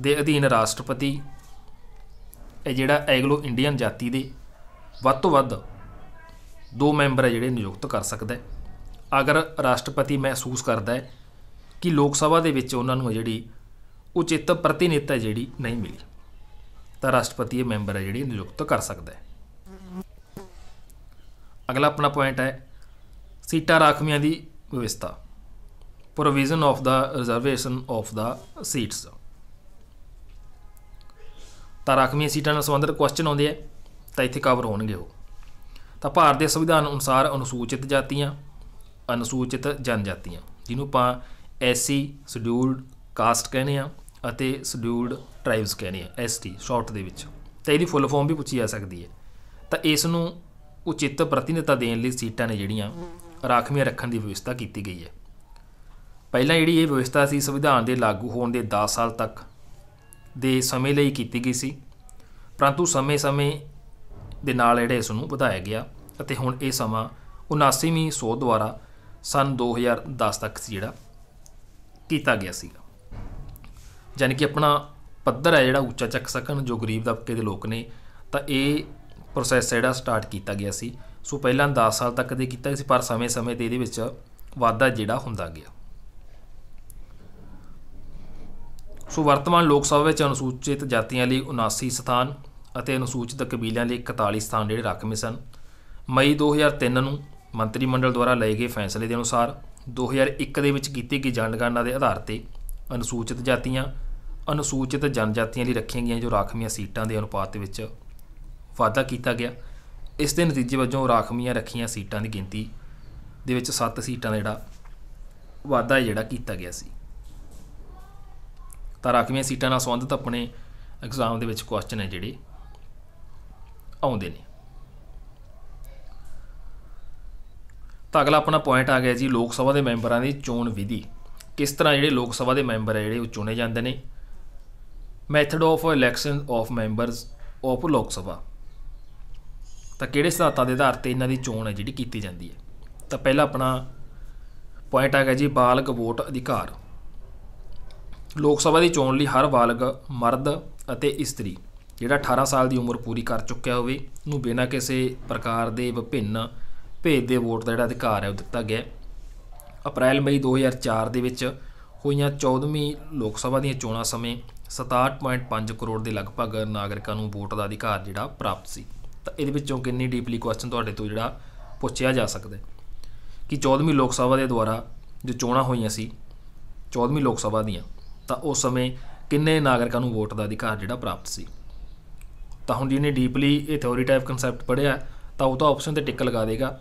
ਦੇ ਅਧੀਨ ਰਾਸ਼ਟਰਪਤੀ ਇਹ ਜਿਹੜਾ ਐਗਲੋ ਇੰਡੀਅਨ ਜਾਤੀ ਦੇ ਵੱਧ ਤੋਂ ਵੱਧ ਦੋ ਮੈਂਬਰ ਹੈ ਜਿਹੜੇ ਨਿਯੁਕਤ ਕਰ ਸਕਦਾ ਹੈ ਅਗਰ ਰਾਸ਼ਟਰਪਤੀ ਮਹਿਸੂਸ ਕਰਦਾ ਹੈ ਕਿ ਲੋਕ ਸਭਾ ਦੇ ਵਿੱਚ ਉਹਨਾਂ ਨੂੰ ਜਿਹੜੀ ਉਚਿਤ ਪ੍ਰਤੀਨਿਧਤਾ ਜਿਹੜੀ ਨਹੀਂ ਮਿਲੀ ਤਾਂ ਰਾਸ਼ਟਰਪਤੀ ਇਹ ਮੈਂਬਰ ਹੈ ਜਿਹੜੀ ਨਿਯੁਕਤ ਕਰ ਸਕਦਾ ਹੈ ਅਗਲਾ ਆਪਣਾ ਪੁਆਇੰਟ ਹੈ ਸੀਟਾਂ ਰਾਖਵੀਆਂ ਦੀ ਵਿਵਸਥਾ provision of the reservation of the seats ਤਾਂ ਰਾਖਵੀਆਂ ਸੀਟਾਂ ਨਾਲ ਸੰਬੰਧਿਤ ਕੁਐਸਚਨ ਆਉਂਦੇ ਆ ਤਾਂ ਇੱਥੇ ਕਵਰ ਹੋਣਗੇ ਉਹ ਤਾਂ ਭਾਰਤ ਦੇ ਸੰਵਿਧਾਨ ਅਨੁਸਾਰ ਅਨੁਸੂਚਿਤ ਜਾਤੀਆਂ ਅਨੁਸੂਚਿਤ ਜਨਜਾਤੀਆਂ ਜਿਹਨੂੰ ਆਪਾਂ ਐਸਸੀ ਸ਼ਡਿਊਲਡ ਕਾਸਟ ਕਹਿੰਦੇ ਆ ਅਤੇ ਸ਼ਡਿਊਲਡ ਟ੍ਰਾਈਬਸ ਕਹਿੰਦੇ ਆ ਐਸਟੀ ਸ਼ਾਰਟ ਦੇ ਵਿੱਚ ਤਾਂ ਇਹਦੀ ਫੁੱਲ ਫਾਰਮ ਵੀ ਪੁੱਛੀ ਜਾ ਸਕਦੀ ਹੈ ਤਾਂ ਇਸ ਨੂੰ ਉਚਿਤ ਪ੍ਰਤੀਨਿਧਤਾ ਦੇਣ ਲਈ ਸੀਟਾਂ ਨੇ ਜਿਹੜੀਆਂ ਰਾਖਵੀਆਂ ਰੱਖਣ ਦੀ ਵਿਵਸਥਾ ਕੀਤੀ ਗਈ ਹੈ ਪਹਿਲਾਂ ਜਿਹੜੀ ਇਹ ਵਿਵਸਥਾ ਸੀ ਸੰਵਿਧਾਨ ਦੇ ਲਾਗੂ ਹੋਣ ਦੇ 10 ਸਾਲ ਤੱਕ ਦੇ ਸਮੇਂ ਲਈ ਕੀਤੀ ਗਈ ਸੀ ਪਰੰਤੂ ਸਮੇਂ-ਸਮੇਂ ਦੇ ਨਾਲ ਜਿਹੜੇ ਇਸ ਨੂੰ ਵਧਾਇਆ ਗਿਆ ਅਤੇ ਹੁਣ ਇਹ ਸਮਾਂ 79ਵੀਂ ਸੋਧ ਦੁਆਰਾ ਸਨ 2010 ਤੱਕ ਜਿਹੜਾ ਕੀਤਾ ਗਿਆ ਸੀਗਾ ਯਾਨੀ ਕਿ ਆਪਣਾ ਪੱਧਰ ਹੈ ਜਿਹੜਾ ਉੱਚਾ ਚੱਕ ਸਕਣ ਜੋ ਗਰੀਬ ਦਬਕੇ ਦੇ ਲੋਕ ਨੇ ਤਾਂ ਇਹ ਪ੍ਰੋਸੈਸ ਜਿਹੜਾ ਸਟਾਰਟ ਕੀਤਾ ਗਿਆ ਸੀ ਸੋ ਪਹਿਲਾਂ 10 ਸਾਲ ਤੱਕ ਦੇ ਕੀਤਾ ਸੀ ਪਰ ਸਮੇਂ-ਸਮੇਂ ਤੇ ਇਹਦੇ ਵਿੱਚ ਵਾਧਾ ਜਿਹੜਾ ਹੁੰਦਾ ਗਿਆ ਸੋ ਵਰਤਮਾਨ ਲੋਕ ਸਭਾ ਵਿੱਚ ਅਨੁਸੂਚਿਤ ਜਾਤੀਆਂ ਲਈ 79 ਸਥਾਨ ਅਤੇ ਅਨੁਸੂਚਿਤ ਕਬੀਲਿਆਂ ਲਈ 41 ਸਥਾਨ ਜਿਹੜੇ ਰੱਖਵੇਂ ਸਨ ਮਈ 2003 ਨੂੰ ਮੰਤਰੀ ਮੰਡਲ ਦੁਆਰਾ ਲਏ ਗਏ ਫੈਸਲੇ ਦੇ ਅਨੁਸਾਰ 2001 ਦੇ ਵਿੱਚ ਕੀਤੀ ਗਈ ਜਨਗਣਨਾ ਦੇ ਆਧਾਰ ਤੇ ਅਨੁਸੂਚਿਤ ਜਾਤੀਆਂ ਅਨੁਸੂਚਿਤ ਜਨਜਾਤੀਆਂ ਲਈ ਰੱਖੀਆਂ ਗਈਆਂ ਜੋ ਰਾਖਵੀਆਂ ਸੀਟਾਂ ਦੇ ਅਨੁਪਾਤ ਦੇ ਵਿੱਚ ਵਾਧਾ ਕੀਤਾ ਗਿਆ ਇਸ ਦੇ ਨਤੀਜੇ ਵਜੋਂ ਰਾਖਵੀਆਂ ਰੱਖੀਆਂ ਸੀਟਾਂ ਦੀ ਗਿਣਤੀ ਦੇ ਵਿੱਚ 7 ਸੀਟਾਂ ਦਾ ਜਿਹੜਾ ਵਾਧਾ ਜਿਹੜਾ ਕੀਤਾ ਗਿਆ ਸੀ ਤਾਂ ਰਾਖਵੀਆਂ ਸੀਟਾਂ ਨਾਲ ਸੰਬੰਧਿਤ ਆਪਣੇ ਐਗਜ਼ਾਮ ਦੇ ਵਿੱਚ ਕੁਐਸਚਨ ਹੈ ਜਿਹੜੇ ਆਉਂਦੇ ਨੇ ਤਾਂ ਅਗਲਾ ਆਪਣਾ ਪੁਆਇੰਟ ਆ ਗਿਆ ਜੀ ਲੋਕ ਸਭਾ ਦੇ ਮੈਂਬਰਾਂ ਦੀ ਚੋਣ ਵਿਧੀ ਕਿਸ ਤਰ੍ਹਾਂ ਜਿਹੜੇ ਲੋਕ ਸਭਾ ਦੇ ਮੈਂਬਰ ਹੈ ਜਿਹੜੇ ਉਹ ਚੁਣੇ ਜਾਂਦੇ ਨੇ method of election of members of Lok Sabha ਤਾਂ ਕਿਹੜੇ ਸਿਧਾਂਤਾਂ ਦੇ ਆਧਾਰ ਤੇ ਇਹਨਾਂ ਦੀ ਚੋਣ ਹੈ ਜਿਹੜੀ ਕੀਤੀ ਜਾਂਦੀ ਹੈ ਤਾਂ ਪਹਿਲਾ ਆਪਣਾ ਪੁਆਇੰਟ ਆ ਗਿਆ ਜੀ ਬਾਲਗ ਵੋਟ ਅਧਿਕਾਰ ਲੋਕ ਸਭਾ ਦੀ ਚੋਣ ਲਈ ਹਰ ਬਾਲਗ ਮਰਦ ਅਤੇ ਇਸਤਰੀ ਜਿਹੜਾ 18 ਸਾਲ ਦੀ ਉਮਰ ਪੂਰੀ ਕਰ ਚੁੱਕਿਆ ਹੋਵੇ ਨੂੰ ਬਿਨਾਂ ਕਿਸੇ ਪ੍ਰਕਾਰ ਦੇ ਵਿਭਿੰਨ ਭੇਦ ਦੇ ਵੋਟ ਦਾ ਜਿਹੜਾ ਅਧਿਕਾਰ ਹੈ ਉਹ ਦਿੱਤਾ ਗਿਆ ਅਪ੍ਰੈਲ ਮਈ 2004 ਦੇ ਵਿੱਚ ਹੋਈਆਂ 14ਵੀਂ ਲੋਕ ਸਭਾ ਦੀਆਂ ਚੋਣਾਂ ਸਮੇਂ 67.5 ਕਰੋੜ ਦੇ ਲਗਭਗ ਨਾਗਰਿਕਾਂ ਨੂੰ ਵੋਟ ਦਾ ਅਧਿਕਾਰ ਜਿਹੜਾ ਪ੍ਰਾਪਤ ਸੀ ਤਾਂ ਇਹਦੇ ਵਿੱਚੋਂ ਕਿੰਨੀ ਡੀਪਲੀ ਕੁਐਸਚਨ ਤੁਹਾਡੇ ਤੋਂ ਜਿਹੜਾ ਪੁੱਛਿਆ ਜਾ ਸਕਦਾ ਕਿ 14ਵੀਂ ਲੋਕ ਸਭਾ ਦੇ ਦੁਆਰਾ ਜੋ ਚੋਣਾਂ ਹੋਈਆਂ ਸੀ 14ਵੀਂ ਲੋਕ ਸਭਾ ਦੀਆਂ ਤਾਂ ਉਸ ਸਮੇਂ ਕਿੰਨੇ ਨਾਗਰਿਕਾਂ ਨੂੰ ਵੋਟ ਦਾ ਅਧਿਕਾਰ ਜਿਹੜਾ ਪ੍ਰਾਪਤ ਸੀ ਤਾਂ ਹੁਣ ਜਿਹਨੇ ਡੀਪਲੀ ਇਹ ਥਿਉਰੀ ਟਾਈਪ ਕਨਸੈਪਟ ਪੜਿਆ ਤਾਂ ਉਹ ਤਾਂ ਆਪਸ਼ਨ ਤੇ ਟਿਕ ਲਗਾ ਦੇਗਾ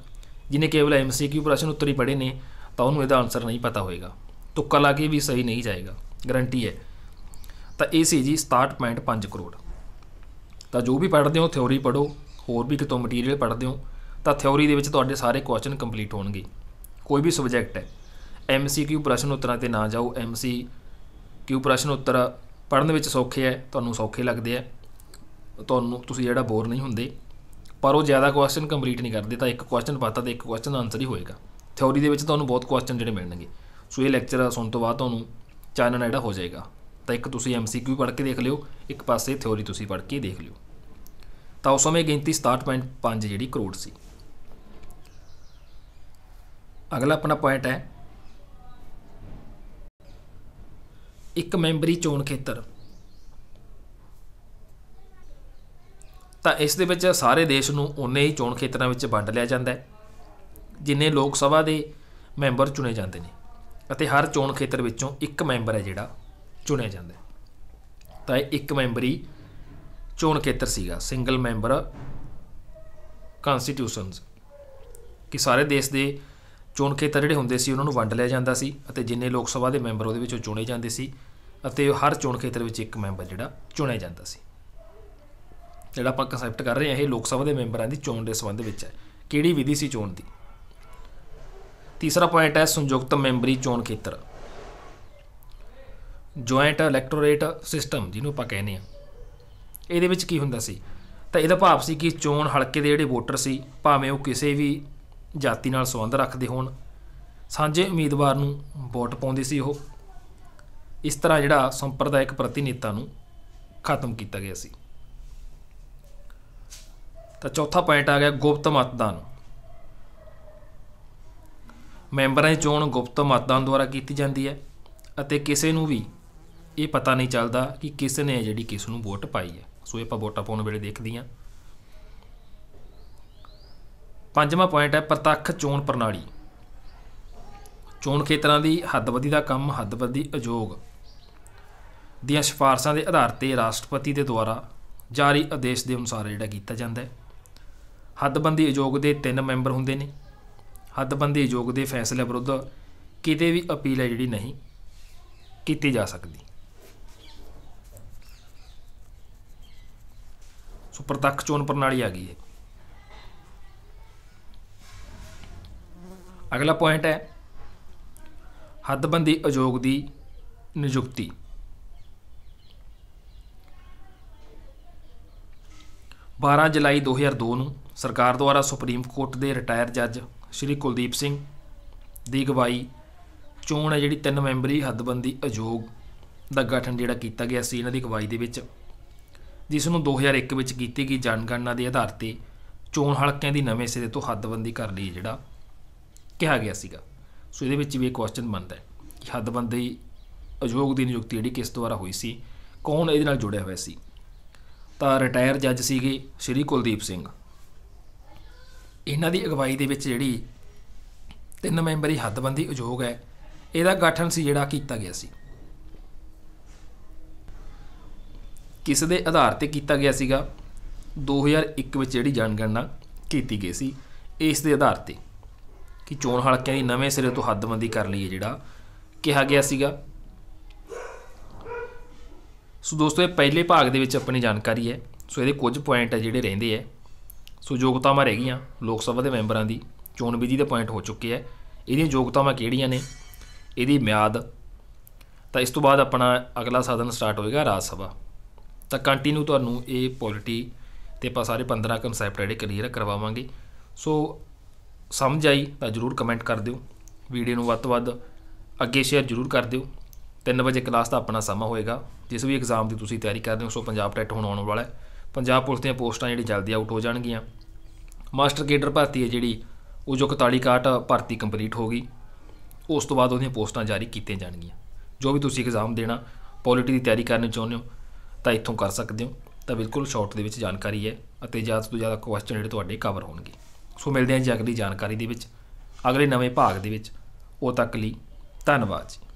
ਜਿਹਨੇ ਕੇਵਲ ਐਮਸੀਕਿਊ ਪ੍ਰਸ਼ਨ ਉੱਤਰ ਹੀ ਪੜ੍ਹੇ ਨੇ ਤਾਂ ਉਹਨੂੰ ਇਹਦਾ ਆਨਸਰ ਨਹੀਂ ਪਤਾ ਹੋਏਗਾ ਤੁੱਕਾ ਲਾ ਕੇ ਵੀ ਸਹੀ ਨਹੀਂ ਜਾਏਗਾ ਗਰੰਟੀ ਹੈ ਤਾਂ ਇਹ ਸੀ ਜੀ 67.5 ਕਰੋੜ ਤਾਂ ਜੋ ਵੀ ਪੜ੍ਹਦੇ ਹੋ ਥਿਉਰੀ ਪੜੋ ਹੋਰ ਵੀ ਕਿਤੋਂ ਮਟੀਰੀਅਲ ਪੜ੍ਹਦੇ ਹੋ ਤਾਂ ਥਿਉਰੀ ਦੇ ਵਿੱਚ ਤੁਹਾਡੇ ਸਾਰੇ ਕੁਐਸਚਨ ਕੰਪਲੀਟ ਹੋਣਗੇ ਕੋਈ ਵੀ ਸਬਜੈਕਟ ਹੈ ਐਮਸੀਕਿਊ ਪ੍ਰਸ਼ਨ ਉੱਤਰਾਂ ਤੇ ਨਾ ਜਾਓ ਐਮਸੀਕਿਊ ਪ੍ਰਸ਼ਨ ਉੱਤਰ ਪੜਨ ਵਿੱਚ ਸੌਖੇ ਹੈ ਤੁਹਾਨੂੰ ਸੌਖੇ ਲੱਗਦੇ ਆ ਤੁਹਾਨੂੰ ਤੁਸੀਂ ਜਿਹੜਾ ਬੋਰ ਨਹੀਂ ਹੁੰਦੇ ਪਰ ਉਹ ਜ਼ਿਆਦਾ ਕੁਐਸਚਨ ਕੰਪਲੀਟ ਨਹੀਂ ਕਰਦੇ ਤਾਂ ਇੱਕ ਕੁਐਸਚਨ ਪਾਤਾ ਤੇ ਇੱਕ ਕੁਐਸਚਨ ਆਨਸਰ ਹੀ ਹੋਏਗਾ ਥਿਉਰੀ ਦੇ ਵਿੱਚ ਤੁਹਾਨੂੰ ਬਹੁਤ ਕੁਐਸਚਨ ਜਿਹੜੇ ਮਿਲਣਗੇ ਸੋ ਇਹ ਲੈਕਚਰ ਸੁਣਨ ਤੋਂ ਬਾਅਦ ਤੁਹਾਨੂੰ ਚਾਨਣਾ ਜਿਹੜਾ ਹੋ ਜਾਏਗਾ ਤਾਂ ਇੱਕ ਤੁਸੀਂ ਐਮਸੀਕਿਊ ਪੜ੍ਹ ਕੇ ਦੇਖ ਲਿਓ ਇੱਕ ਪਾਸੇ ਥਿਉਰੀ ਤੁਸੀਂ ਪੜ੍ਹ ਕੇ ਦੇਖ ਲਿਓ ਤਾਂ ਉਸ ਸਮੇਂ ਗਿਣਤੀ 67.5 ਜਿਹੜੀ ਕਰੋੜ ਸੀ ਅਗਲਾ ਆਪਣਾ ਪੁਆਇੰਟ ਹੈ ਇੱਕ ਮੈਂਬਰੀ ਚੋਣ ਖੇਤਰ ਤਾਂ ਇਸ ਦੇ ਵਿੱਚ ਸਾਰੇ ਦੇਸ਼ ਨੂੰ ਉਨੇ ਹੀ ਚੋਣ ਖੇਤਰਾਂ ਵਿੱਚ ਵੰਡ ਲਿਆ ਜਾਂਦਾ ਹੈ ਜਿੰਨੇ ਲੋਕ ਸਭਾ ਦੇ ਮੈਂਬਰ ਚੁਣੇ ਜਾਂਦੇ ਨੇ ਅਤੇ ਹਰ ਚੋਣ ਖੇਤਰ ਵਿੱਚੋਂ ਇੱਕ ਮੈਂਬਰ ਹੈ ਜਿਹੜਾ ਚੁਣਿਆ ਜਾਂਦਾ ਤਾਂ ਇਹ ਇੱਕ ਮੈਂਬਰੀ ਚੋਣ ਖੇਤਰ ਸੀਗਾ ਸਿੰਗਲ ਮੈਂਬਰ ਕਨਸਟੀਟਿਊਸ਼ਨਸ ਕਿ ਸਾਰੇ ਦੇਸ਼ ਦੇ ਚੋਣ ਖੇਤਰ ਜਿਹੜੇ ਹੁੰਦੇ ਸੀ ਉਹਨਾਂ ਨੂੰ ਵੰਡ ਲਿਆ ਜਾਂਦਾ ਸੀ ਅਤੇ ਜਿੰਨੇ ਲੋਕ ਸਭਾ ਦੇ ਮੈਂਬਰ ਉਹਦੇ ਵਿੱਚੋਂ ਚੁਣੇ ਜਾਂਦੇ ਸੀ ਅਤੇ ਹਰ ਚੋਣ ਖੇਤਰ ਵਿੱਚ ਇੱਕ ਮੈਂਬਰ ਜਿਹੜਾ ਚੁਣਿਆ ਜਾਂਦਾ ਸੀ ਜਿਹੜਾ ਆਪਾਂ ਕਨਸੈਪਟ ਕਰ ਰਹੇ ਹਾਂ ਇਹ ਲੋਕ ਸਭਾ ਦੇ ਮੈਂਬਰਾਂ ਦੀ ਚੋਣ ਦੇ ਸੰਬੰਧ ਵਿੱਚ ਹੈ ਕਿਹੜੀ ਵਿਧੀ ਸੀ ਚੋਣ ਦੀ ਤੀਸਰਾ ਪੁਆਇੰਟ ਹੈ ਸੰਯੁਕਤ ਮੈਂਬਰੀ ਚੋਣ ਖੇਤਰ ਜੁਆਇੰਟ ਇਲੈਕਟੋਰੇਟ ਸਿਸਟਮ ਜਿਹਨੂੰ ਆਪਾਂ ਕਹਿੰਦੇ ਆ ਇਹਦੇ ਵਿੱਚ ਕੀ ਹੁੰਦਾ ਸੀ ਤਾਂ ਇਹਦਾ ਭਾਵ ਸੀ ਕਿ ਚੋਣ ਹਲਕੇ ਦੇ ਜਿਹੜੇ ਵੋਟਰ ਸੀ ਭਾਵੇਂ ਉਹ ਕਿਸੇ ਵੀ ਜਾਤੀ ਨਾਲ ਸੰਬੰਧ ਰੱਖਦੇ ਹੋਣ ਸਾਂਝੇ ਉਮੀਦਵਾਰ ਨੂੰ ਵੋਟ ਪਾਉਂਦੇ ਸੀ ਉਹ ਇਸ ਤਰ੍ਹਾਂ ਜਿਹੜਾ ਸੰਪਰਦਾਇਕ ਪ੍ਰਤੀਨਿਧਤਾ ਨੂੰ ਖਤਮ ਕੀਤਾ ਗਿਆ ਸੀ ਤਾਂ ਚੌਥਾ ਪੁਆਇੰਟ ਆ ਗਿਆ ਗੁਪਤ ਮਤਦਾਨ ਮੈਂਬਰਾਂ ਦੀ ਚੋਣ ਗੁਪਤ ਮਤਦਾਨ ਦੁਆਰਾ ਕੀਤੀ ਜਾਂਦੀ ਹੈ ਅਤੇ ਕਿਸੇ ਨੂੰ ਵੀ ਇਹ ਪਤਾ ਨਹੀਂ ਚੱਲਦਾ ਕਿ ਕਿਸ ਨੇ ਜਿਹੜੀ ਕਿਸ ਨੂੰ ਵੋਟ ਪਾਈ ਹੈ ਸੋ ਇਹ ਆਪਾਂ ਵੋਟਾਂ ਪਾਉਣ ਵੇਲੇ ਹਾਂ ਪੰਜਵਾਂ ਪੁਆਇੰਟ ਹੈ ਪ੍ਰਤੱਖ ਚੋਣ ਪ੍ਰਣਾਲੀ ਚੋਣ ਖੇਤਰਾਂ ਦੀ ਹੱਦਬੰਦੀ ਦਾ ਕੰਮ ਹੱਦਬੰਦੀ ਅਯੋਗ ਦੀਆਂ ਸਿਫਾਰਸ਼ਾਂ ਦੇ ਆਧਾਰ ਤੇ ਰਾਸ਼ਟਰਪਤੀ ਦੇ ਦੁਆਰਾ ਜਾਰੀ ਆਦੇਸ਼ ਦੇ ਅਨੁਸਾਰ ਜਿਹੜਾ ਕੀਤਾ ਜਾਂਦਾ ਹੈ ਹੱਦਬੰਦੀ ਅਯੋਗ ਦੇ ਤਿੰਨ ਮੈਂਬਰ ਹੁੰਦੇ ਨੇ ਹੱਦਬੰਦੀ ਅਯੋਗ ਦੇ ਫੈਸਲੇ ਵਿਰੁੱਧ ਕਿਤੇ ਵੀ ਅਪੀਲ ਹੈ ਜਿਹੜੀ ਨਹੀਂ ਕੀਤੀ ਜਾ ਸਕਦੀ ਸੋ ਪ੍ਰਤੱਖ ਚੋਣ ਪ੍ਰਣਾਲੀ ਆ ਗਈ ਹੈ ਅਗਲਾ ਪੁਆਇੰਟ ਹੈ ਹੱਦਬੰਦੀ ਅਯੋਗ ਦੀ ਨਿਯੁਕਤੀ ਬਾਰਾ ਜੁਲਾਈ 2002 ਨੂੰ ਸਰਕਾਰ ਦੁਆਰਾ ਸੁਪਰੀਮ ਕੋਰਟ ਦੇ ਰਿਟਾਇਰ ਜੱਜ ਸ਼੍ਰੀ ਕੁਲਦੀਪ ਸਿੰਘ ਦੀ ਗਵਾਈ ਚੋਣ ਹੈ ਜਿਹੜੀ ਤਿੰਨ ਮੈਂਬਰੀ ਹੱਦਬੰਦੀ ਅਯੋਗ ਦਾ ਗਠਨ ਜਿਹੜਾ ਕੀਤਾ ਗਿਆ ਸੀ ਇਹਨਾਂ ਦੀ ਗਵਾਈ ਦੇ ਵਿੱਚ ਜਿਸ ਨੂੰ 2001 ਵਿੱਚ ਕੀਤੀ ਗਈ ਜਨਗਣਨਾ ਦੇ ਆਧਾਰ ਤੇ ਚੋਣ ਹਲਕਿਆਂ ਦੀ ਨਵੇਂ ਸਿਰੇ ਤੋਂ ਹੱਦਬੰਦੀ ਕਰ ਲਈ ਜਿਹੜਾ ਕਿਹਾ ਗਿਆ ਸੀਗਾ ਸੋ ਇਹਦੇ ਵਿੱਚ ਵੀ ਇੱਕ ਕੁਐਸਚਨ ਬਣਦਾ ਹੈ ਕਿ ਹੱਦਬੰਦੀ ਅਯੋਗ ਦੀ ਨਿਯੁਕਤੀ ਜਿਹੜੀ ਕਿਸ ਦੁਆਰਾ ਹੋਈ ਸੀ ਕੌਣ ਇਹਦੇ ਨਾਲ ਜੁੜਿਆ ਹੋਇਆ ਸੀ ਤਾਂ ਰਿਟਾਇਰ ਜੱਜ ਸੀਗੇ ਸ਼੍ਰੀ ਕੁਲਦੀਪ ਸਿੰਘ ਇਹਨਾਂ ਦੀ ਅਗਵਾਈ ਦੇ ਵਿੱਚ ਜਿਹੜੀ ਤਿੰਨ ਮੈਂਬਰੀ ਹੱਦਬੰਦੀ ਅਯੋਗ ਹੈ ਇਹਦਾ ਗਠਨ ਸੀ ਜਿਹੜਾ ਕੀਤਾ ਗਿਆ ਸੀ ਕਿਸ ਦੇ ਆਧਾਰ ਤੇ ਕੀਤਾ ਗਿਆ ਸੀਗਾ 2001 ਵਿੱਚ ਜਿਹੜੀ ਜਨਗਣਨਾ ਕੀਤੀ ਗਈ ਸੀ ਇਸ ਦੇ ਆਧਾਰ ਤੇ ਕਿ ਚੋਣ ਹਲਕਿਆਂ ਦੀ ਨਵੇਂ ਸਿਰੇ ਤੋਂ ਹੱਦਬੰਦੀ ਕਰ ਲਈ ਹੈ ਜਿਹੜਾ ਕਿਹਾ ਗਿਆ ਸੀਗਾ ਸੋ ਦੋਸਤੋ ਇਹ ਪਹਿਲੇ ਭਾਗ ਦੇ ਵਿੱਚ ਆਪਣੀ ਜਾਣਕਾਰੀ ਹੈ ਸੋ ਇਹਦੇ ਕੁਝ ਪੁਆਇੰਟ ਹੈ ਜਿਹੜੇ ਰਹਿੰਦੇ ਹੈ ਸੋ ਯੋਗਤਾਵਾਂ ਰਹਿ ਗਈਆਂ ਲੋਕ ਸਭਾ ਦੇ ਮੈਂਬਰਾਂ ਦੀ ਚੋਣ ਵਿਧੀ ਦੇ ਪੁਆਇੰਟ ਹੋ ਚੁੱਕੇ ਹੈ ਇਹਦੀਆਂ ਯੋਗਤਾਵਾਂ ਕਿਹੜੀਆਂ ਨੇ ਇਹਦੀ ਮਿਆਦ ਤਾਂ ਇਸ ਤੋਂ ਬਾਅਦ ਆਪਣਾ ਅਗਲਾ ਸਾਧਨ ਸਟਾਰਟ ਹੋਏਗਾ ਰਾਜ ਸਭਾ ਤਾਂ ਕੰਟੀਨਿਊ ਤੁਹਾਨੂੰ ਇਹ ਪੋਲਿਟੀ ਤੇ ਆਪਾਂ ਸਾਰੇ 15 ਕਨਸੈਪਟ ਜਿਹੜੇ ਕਲੀਅਰ ਕਰਵਾਵਾਂਗੇ ਸੋ ਸਮਝ ਆਈ ਤਾਂ ਜਰੂਰ ਕਮੈਂਟ ਕਰ ਦਿਓ ਵੀਡੀਓ ਨੂੰ ਵੱਧ ਵੱਧ ਅੱਗੇ ਸ਼ੇਅਰ ਜਰੂਰ ਕਰ ਦਿਓ 3 ਵਜੇ ਕਲਾਸ ਦਾ ਆਪਣਾ ਸਮਾਂ ਹੋਏਗਾ ਜਿਸ ਵੀ ਐਗਜ਼ਾਮ ਦੀ ਤੁਸੀਂ ਤਿਆਰੀ ਕਰਦੇ ਹੋ ਸੋ ਪੰਜਾਬ ਟੈਟ ਹੁਣ ਆਉਣ ਵਾਲਾ ਹੈ ਪੰਜਾਬ ਪੁਲਿਸ ਦੀਆਂ ਪੋਸਟਾਂ ਜਿਹੜੀ ਜਲਦੀ ਆਊਟ ਹੋ ਜਾਣਗੀਆਂ ਮਾਸਟਰ ਕੇਡਰ ਭਰਤੀ ਹੈ ਜਿਹੜੀ ਉਹ ਜੋ 41 ਕਾਟ ਭਰਤੀ ਕੰਪਲੀਟ ਹੋ ਗਈ ਉਸ ਤੋਂ ਬਾਅਦ ਉਹਦੀਆਂ ਪੋਸਟਾਂ ਜਾਰੀ ਕੀਤੀਆਂ ਜਾਣਗੀਆਂ ਜੋ ਵੀ ਤੁਸੀਂ ਐਗਜ਼ਾਮ ਦੇਣਾ ਪੋਲਿਟੀ ਦੀ ਤਿਆਰੀ ਕਰਨੀ ਚਾਹੁੰਦੇ ਹੋ ਤਾਂ ਇੱਥੋਂ ਕਰ ਸਕਦੇ ਹੋ ਤਾਂ ਬਿਲਕੁਲ ਸ਼ਾਰਟ ਦੇ ਵਿੱਚ ਜਾਣਕਾਰੀ ਹੈ ਅਤੇ ਜ਼ਿਆਦਾ ਤੋਂ ਜ਼ਿਆਦਾ ਕੁਐਸਚਨ ਜਿਹੜੇ ਤੁਹਾਡੇ ਕਵਰ ਹੋਣਗੇ ਸੋ ਮਿਲਦੇ ਹਾਂ ਜੀ ਅਗਲੀ ਜਾਣਕਾਰੀ ਦੇ ਵਿੱਚ ਅਗਲੇ ਨਵੇਂ ਭਾਗ ਦੇ ਵਿੱਚ ਉਹ ਤੱਕ ਲਈ ਧੰਨਵਾਦ ਜੀ